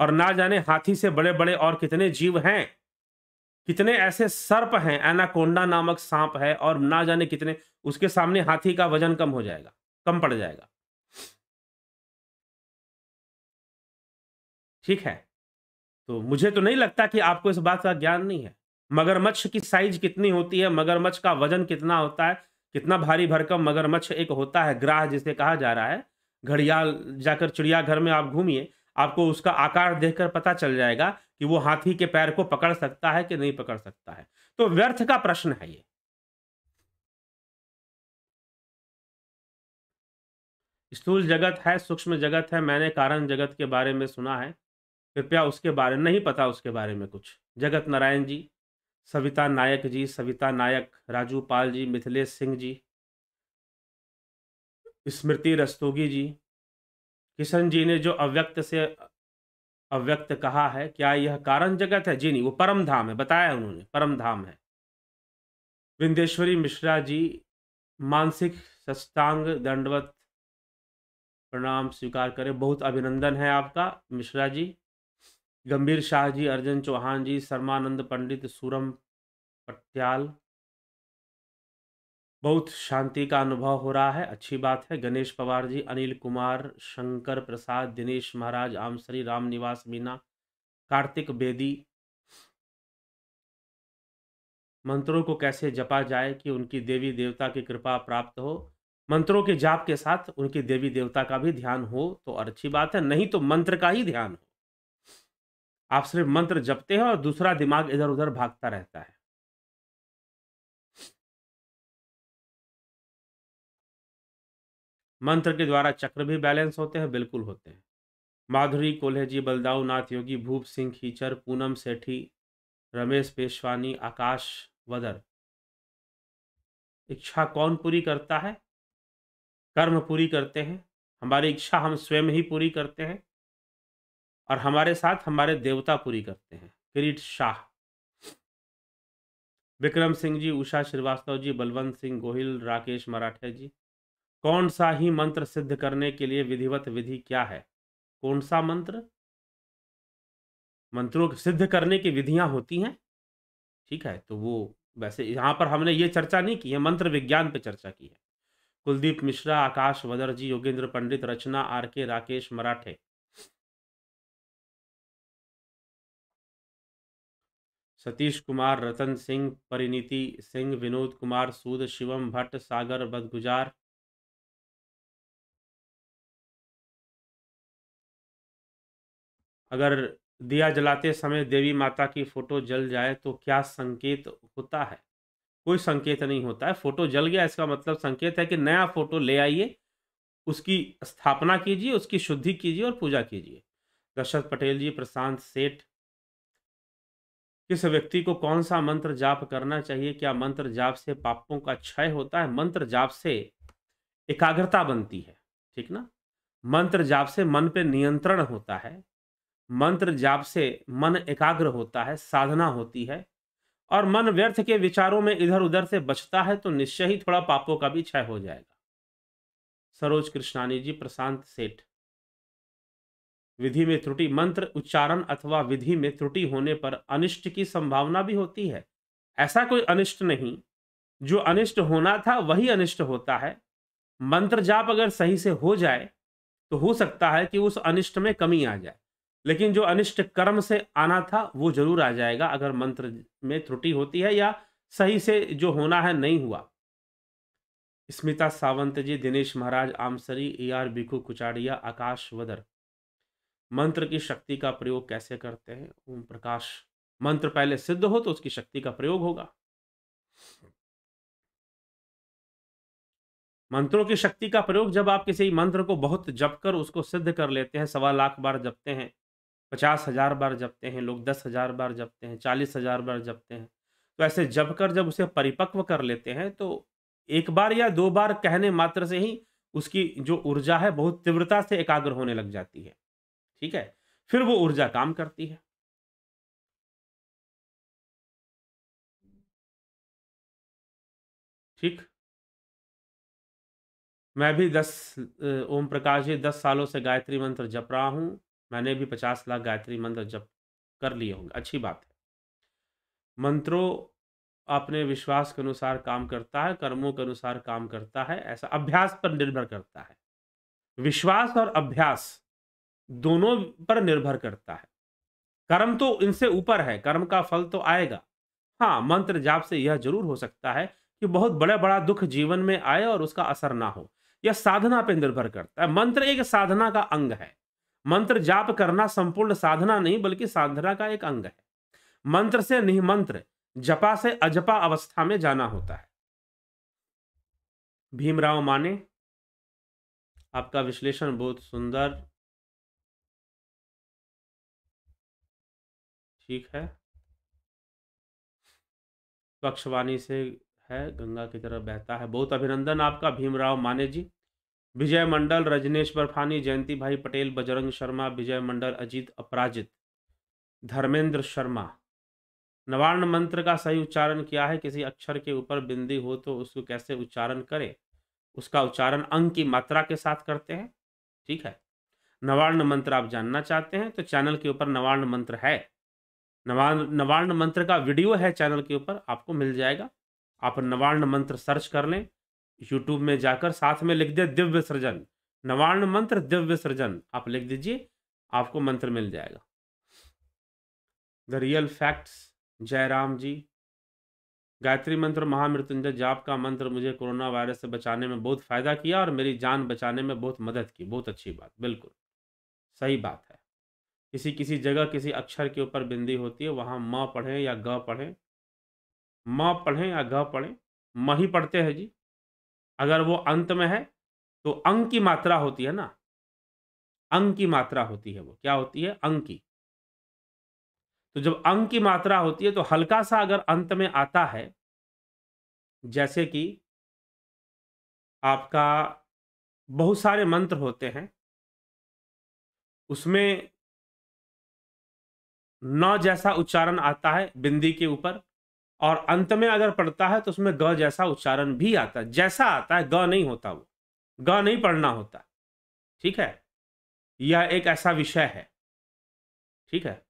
S2: और ना जाने हाथी से बड़े बड़े और कितने जीव हैं कितने ऐसे सर्प हैं एनाकोंडा नामक सांप है और ना जाने कितने उसके सामने हाथी का वजन कम हो जाएगा कम
S1: पड़ जाएगा ठीक है तो मुझे तो नहीं लगता कि आपको इस बात का ज्ञान नहीं है मगरमच्छ की साइज
S2: कितनी होती है मगरमच्छ का वजन कितना होता है कितना भारी भरकम मगरमच्छ एक होता है ग्राह जिसे कहा जा रहा है घड़ियाल जाकर चिड़ियाघर में आप घूमिए आपको उसका आकार देखकर पता चल जाएगा कि वो हाथी के पैर को पकड़ सकता है कि नहीं पकड़ सकता है तो व्यर्थ का प्रश्न है ये स्थूल जगत है सूक्ष्म जगत है मैंने कारण जगत के बारे में सुना है कृपया उसके बारे में नहीं पता उसके बारे में कुछ जगत नारायण जी सविता नायक जी सविता नायक राजू पाल जी मिथिलेश सिंह जी स्मृति रस्तोगी जी किशन जी ने जो अव्यक्त से अव्यक्त कहा है क्या यह कारण जगत है जी नहीं वो परम धाम है बताया उन्होंने परम धाम है विंदेश्वरी मिश्रा जी मानसिक सष्टांग दंडवत प्रणाम स्वीकार करें बहुत अभिनंदन है आपका मिश्रा जी गंभीर शाह जी अर्जन चौहान जी शर्मानंद पंडित सूरम पटियाल बहुत शांति का अनुभव हो रहा है अच्छी बात है गणेश पवार जी अनिल कुमार शंकर प्रसाद दिनेश महाराज आमसरी राम निवास मीना कार्तिक बेदी मंत्रों को कैसे जपा जाए कि उनकी देवी देवता की कृपा प्राप्त हो मंत्रों के जाप के साथ उनकी देवी देवता का भी ध्यान हो तो अच्छी बात है नहीं तो मंत्र का ही ध्यान हो
S1: आप सिर्फ मंत्र जपते हैं और दूसरा दिमाग इधर उधर भागता रहता है मंत्र के द्वारा चक्र भी बैलेंस होते हैं बिल्कुल होते हैं माधुरी कोल्हे जी बलदाऊ नाथ
S2: योगी भूप सिंह खीचर पूनम सेठी रमेश पेशवानी आकाश वदर इच्छा कौन पूरी करता है कर्म पूरी करते हैं हमारी इच्छा हम स्वयं ही पूरी करते हैं और हमारे साथ हमारे देवता पूरी करते हैं किरीट शाह विक्रम सिंह जी उषा श्रीवास्तव जी बलवंत सिंह गोहिल राकेश मराठे जी कौन सा ही मंत्र सिद्ध करने के लिए विधिवत विधि क्या है कौन सा मंत्र मंत्रों सिद्ध करने की विधियां होती हैं ठीक है तो वो वैसे यहाँ पर हमने ये चर्चा नहीं की है मंत्र विज्ञान पे चर्चा की है कुलदीप मिश्रा आकाश वदर जी योगेंद्र पंडित रचना आर के राकेश मराठे सतीश कुमार रतन सिंह परिणीति
S1: सिंह विनोद कुमार सूद शिवम भट्ट सागर बदगुजार अगर दिया जलाते समय देवी माता की फोटो जल जाए तो क्या संकेत होता है
S2: कोई संकेत नहीं होता है फोटो जल गया इसका मतलब संकेत है कि नया फोटो ले आइए उसकी स्थापना कीजिए उसकी शुद्धि कीजिए और पूजा कीजिए दशरथ पटेल जी प्रशांत सेठ किस व्यक्ति को कौन सा मंत्र जाप करना चाहिए क्या मंत्र जाप से पापों का क्षय होता है मंत्र जाप से एकाग्रता बनती है ठीक ना मंत्र जाप से मन पे नियंत्रण होता है मंत्र जाप से मन एकाग्र होता है साधना होती है और मन व्यर्थ के विचारों में इधर उधर से बचता है तो निश्चय ही थोड़ा पापों का भी क्षय हो जाएगा सरोज कृष्णानी जी प्रशांत सेठ विधि में त्रुटि मंत्र उच्चारण अथवा विधि में त्रुटि होने पर अनिष्ट की संभावना भी होती है ऐसा कोई अनिष्ट नहीं जो अनिष्ट होना था वही अनिष्ट होता है मंत्र जाप अगर सही से हो जाए तो हो सकता है कि उस अनिष्ट में कमी आ जाए लेकिन जो अनिष्ट कर्म से आना था वो जरूर आ जाएगा अगर मंत्र में त्रुटि होती है या सही से जो होना है नहीं हुआ स्मिता सावंत जी दिनेश महाराज आमसरी ए आर बिकू कुचाड़िया आकाश वदर मंत्र की शक्ति का प्रयोग कैसे करते हैं ओम प्रकाश मंत्र पहले सिद्ध हो तो उसकी शक्ति का प्रयोग होगा मंत्रों की शक्ति का प्रयोग जब आप किसी मंत्र को बहुत जप कर उसको सिद्ध कर लेते हैं सवा लाख बार जपते हैं पचास हजार बार जपते हैं लोग दस हजार बार जपते हैं चालीस हजार बार जपते हैं तो ऐसे जप कर जब उसे परिपक्व कर लेते हैं तो एक बार या दो बार कहने मात्र से ही उसकी
S1: जो ऊर्जा है बहुत तीव्रता से एकाग्र होने लग जाती है ठीक है फिर वो ऊर्जा काम करती है ठीक मैं भी दस
S2: ओम प्रकाश जी दस सालों से गायत्री मंत्र जप रहा हूं मैंने भी पचास लाख गायत्री मंत्र जप कर लिए होंगे अच्छी बात है मंत्रों अपने विश्वास के अनुसार काम करता है कर्मों के अनुसार काम करता है ऐसा अभ्यास पर निर्भर करता है विश्वास और अभ्यास दोनों पर निर्भर करता है कर्म तो इनसे ऊपर है कर्म का फल तो आएगा हाँ मंत्र जाप से यह जरूर हो सकता है कि बहुत बड़ा बड़ा दुख जीवन में आए और उसका असर ना हो यह साधना पर निर्भर करता है मंत्र एक साधना का अंग है मंत्र जाप करना संपूर्ण साधना नहीं बल्कि साधना का एक अंग है मंत्र से निमंत्र जपा से अजपा अवस्था
S1: में जाना होता है भीमराव माने आपका विश्लेषण बहुत सुंदर ठीक है कक्षवाणी
S2: से है गंगा की तरफ बहता है बहुत अभिनंदन आपका भीमराव माने जी विजय मंडल रजनेश बर्फानी जयंती भाई पटेल बजरंग शर्मा विजय मंडल अजीत अपराजित धर्मेंद्र शर्मा नवार्ण मंत्र का सही उच्चारण किया है किसी अक्षर के ऊपर बिंदी हो तो उसको कैसे उच्चारण करें उसका उच्चारण अंक की मात्रा के साथ करते हैं ठीक है नवार्ण मंत्र आप जानना चाहते हैं तो चैनल के ऊपर नवार्ण मंत्र है नवान नवार्ण मंत्र का वीडियो है चैनल के ऊपर आपको मिल जाएगा आप नवार्ण मंत्र सर्च कर लें यूट्यूब में जाकर साथ में लिख दें दिव्य सृजन नवार्ण मंत्र दिव्य सृजन आप लिख दीजिए आपको मंत्र मिल जाएगा the real facts Jairam ji Gayatri मंत्र महामृत्युंजय जाप का मंत्र मुझे कोरोना वायरस से बचाने में बहुत फ़ायदा किया और मेरी जान बचाने में बहुत मदद की बहुत अच्छी बात बिल्कुल सही बात है किसी किसी जगह किसी अक्षर के ऊपर बिंदी होती है वहाँ म पढ़ें या ग पढ़ें म पढ़ें या ग पढ़ें म ही पढ़ते हैं जी अगर वो अंत में है तो अंग की मात्रा होती है ना अंग की मात्रा होती है वो क्या होती है अंग की तो जब अंग की मात्रा होती है तो हल्का सा अगर अंत में आता है
S1: जैसे कि आपका बहुत सारे मंत्र होते हैं उसमें न जैसा उच्चारण आता है बिंदी के ऊपर और अंत में अगर पढ़ता
S2: है तो उसमें ग जैसा उच्चारण भी आता है जैसा आता है ग नहीं होता वो ग नहीं पढ़ना
S1: होता ठीक है यह एक ऐसा विषय है ठीक है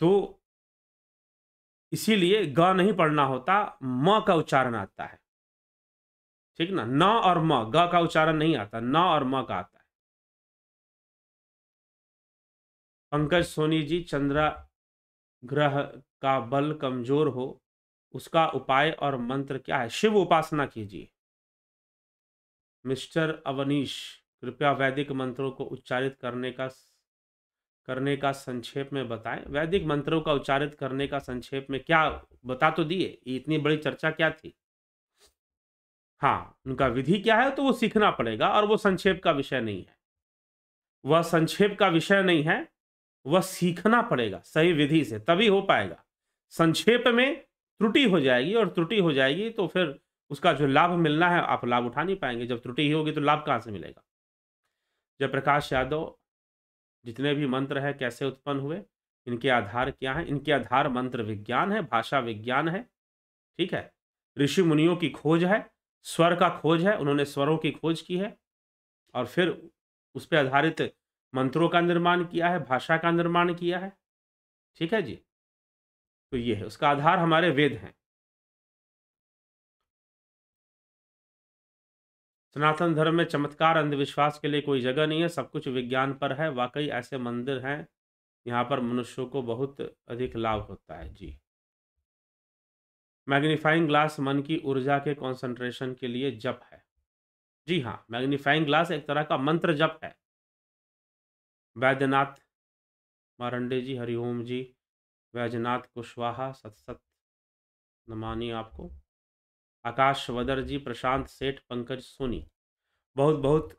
S1: तो इसीलिए ग नहीं पढ़ना होता म का उच्चारण आता है ठीक ना न और म ग का उच्चारण नहीं आता न और म का आता पंकज
S2: सोनी जी चंद्रा ग्रह का बल कमजोर हो उसका उपाय और मंत्र क्या है शिव उपासना कीजिए मिस्टर अवनीश कृपया वैदिक मंत्रों को उच्चारित करने का करने का संक्षेप में बताएं वैदिक मंत्रों का उच्चारित करने का संक्षेप में क्या बता तो दिए इतनी बड़ी चर्चा क्या थी हाँ उनका विधि क्या है तो वो सीखना पड़ेगा और वो संक्षेप का विषय नहीं है वह संक्षेप का विषय नहीं है वह सीखना पड़ेगा सही विधि से तभी हो पाएगा संक्षेप में त्रुटि हो जाएगी और त्रुटि हो जाएगी तो फिर उसका जो लाभ मिलना है आप लाभ उठा नहीं पाएंगे जब त्रुटि ही होगी तो लाभ कहाँ से मिलेगा जब प्रकाश यादव जितने भी मंत्र हैं कैसे उत्पन्न हुए इनके आधार क्या है इनके आधार मंत्र विज्ञान है भाषा विज्ञान है ठीक है ऋषि मुनियों की खोज है स्वर का खोज है उन्होंने स्वरों की खोज की है और फिर उस पर आधारित मंत्रों का निर्माण किया है भाषा का निर्माण
S1: किया है ठीक है जी तो ये है उसका आधार हमारे वेद हैं सनातन धर्म में
S2: चमत्कार अंधविश्वास के लिए कोई जगह नहीं है सब कुछ विज्ञान पर है वाकई ऐसे मंदिर हैं यहाँ पर मनुष्यों को बहुत अधिक लाभ होता है जी मैग्नीफाइंग ग्लास मन की ऊर्जा के कंसंट्रेशन के लिए जप है जी हाँ मैग्नीफाइंग ग्लास एक तरह का मंत्र जप है वैद्यनाथ मारंडे जी हरिओम जी वैजनाथ कुशवाहा सत सत नमानी आपको आकाश वदर जी प्रशांत सेठ पंकज सोनी बहुत बहुत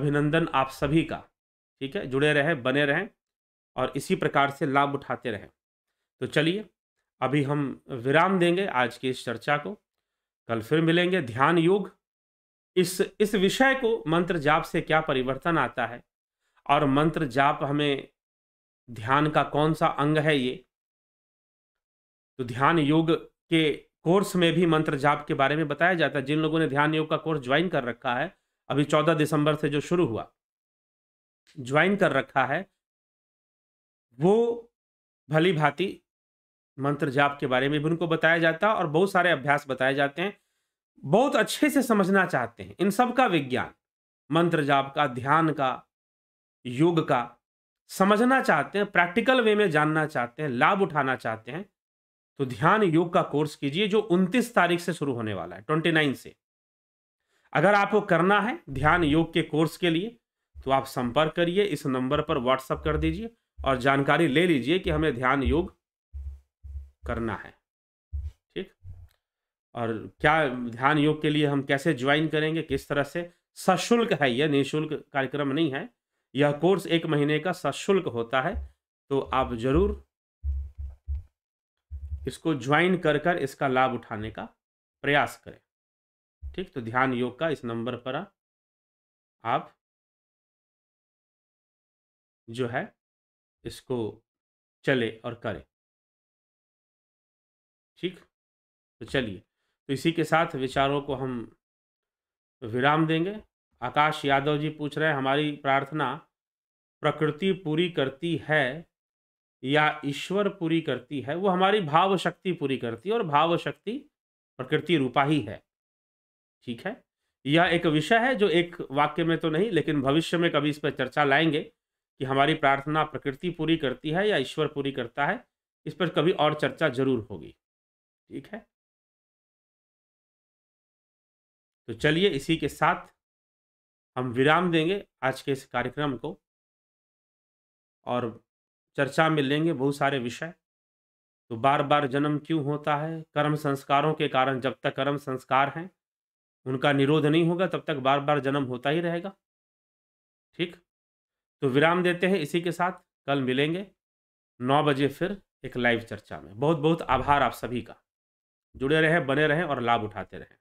S2: अभिनंदन आप सभी का ठीक है जुड़े रहें बने रहें और इसी प्रकार से लाभ उठाते रहें तो चलिए अभी हम विराम देंगे आज की इस चर्चा को कल फिर मिलेंगे ध्यान योग इस इस विषय को मंत्र जाप से क्या परिवर्तन आता है और मंत्र जाप हमें ध्यान का कौन सा अंग है ये तो ध्यान योग के कोर्स में भी मंत्र जाप के बारे में बताया जाता है जिन लोगों ने ध्यान योग का कोर्स ज्वाइन कर रखा है अभी चौदह दिसंबर से जो शुरू हुआ ज्वाइन कर रखा है वो भली भांति मंत्र जाप के बारे में भी उनको बताया जाता है और बहुत सारे अभ्यास बताए जाते हैं बहुत अच्छे से समझना चाहते हैं इन सब का विज्ञान मंत्र जाप का ध्यान का योग का समझना चाहते हैं प्रैक्टिकल वे में जानना चाहते हैं लाभ उठाना चाहते हैं तो ध्यान योग का कोर्स कीजिए जो 29 तारीख से शुरू होने वाला है 29 से अगर आपको करना है ध्यान योग के कोर्स के लिए तो आप संपर्क करिए इस नंबर पर व्हाट्सअप कर दीजिए और जानकारी ले लीजिए कि हमें ध्यान योग करना है ठीक और क्या ध्यान योग के लिए हम कैसे ज्वाइन करेंगे किस तरह से सशुल्क है यह निःशुल्क कार्यक्रम नहीं है यह कोर्स एक महीने का सशुल्क होता है तो आप जरूर इसको ज्वाइन कर
S1: कर इसका लाभ उठाने का प्रयास करें ठीक तो ध्यान योग का इस नंबर पर आप जो है इसको चले और करें ठीक तो चलिए तो इसी के साथ विचारों को हम विराम
S2: देंगे आकाश यादव जी पूछ रहे हैं हमारी प्रार्थना प्रकृति पूरी करती है या ईश्वर पूरी करती है वो हमारी भाव शक्ति पूरी करती है और भाव शक्ति प्रकृति रूपा ही है ठीक है यह एक विषय है जो एक वाक्य में तो नहीं लेकिन भविष्य में कभी इस पर चर्चा लाएंगे कि हमारी प्रार्थना प्रकृति पूरी करती है या ईश्वर पूरी करता है इस पर कभी और चर्चा जरूर होगी
S1: ठीक है तो चलिए इसी के साथ हम विराम देंगे आज के इस कार्यक्रम को
S2: और चर्चा में लेंगे बहुत सारे विषय तो बार बार जन्म क्यों होता है कर्म संस्कारों के कारण जब तक कर्म संस्कार हैं उनका निरोध नहीं होगा तब तक बार बार जन्म होता ही रहेगा ठीक तो विराम देते हैं इसी के साथ कल मिलेंगे नौ बजे फिर एक लाइव चर्चा में बहुत बहुत आभार आप सभी का
S1: जुड़े रहें बने रहें और लाभ उठाते रहें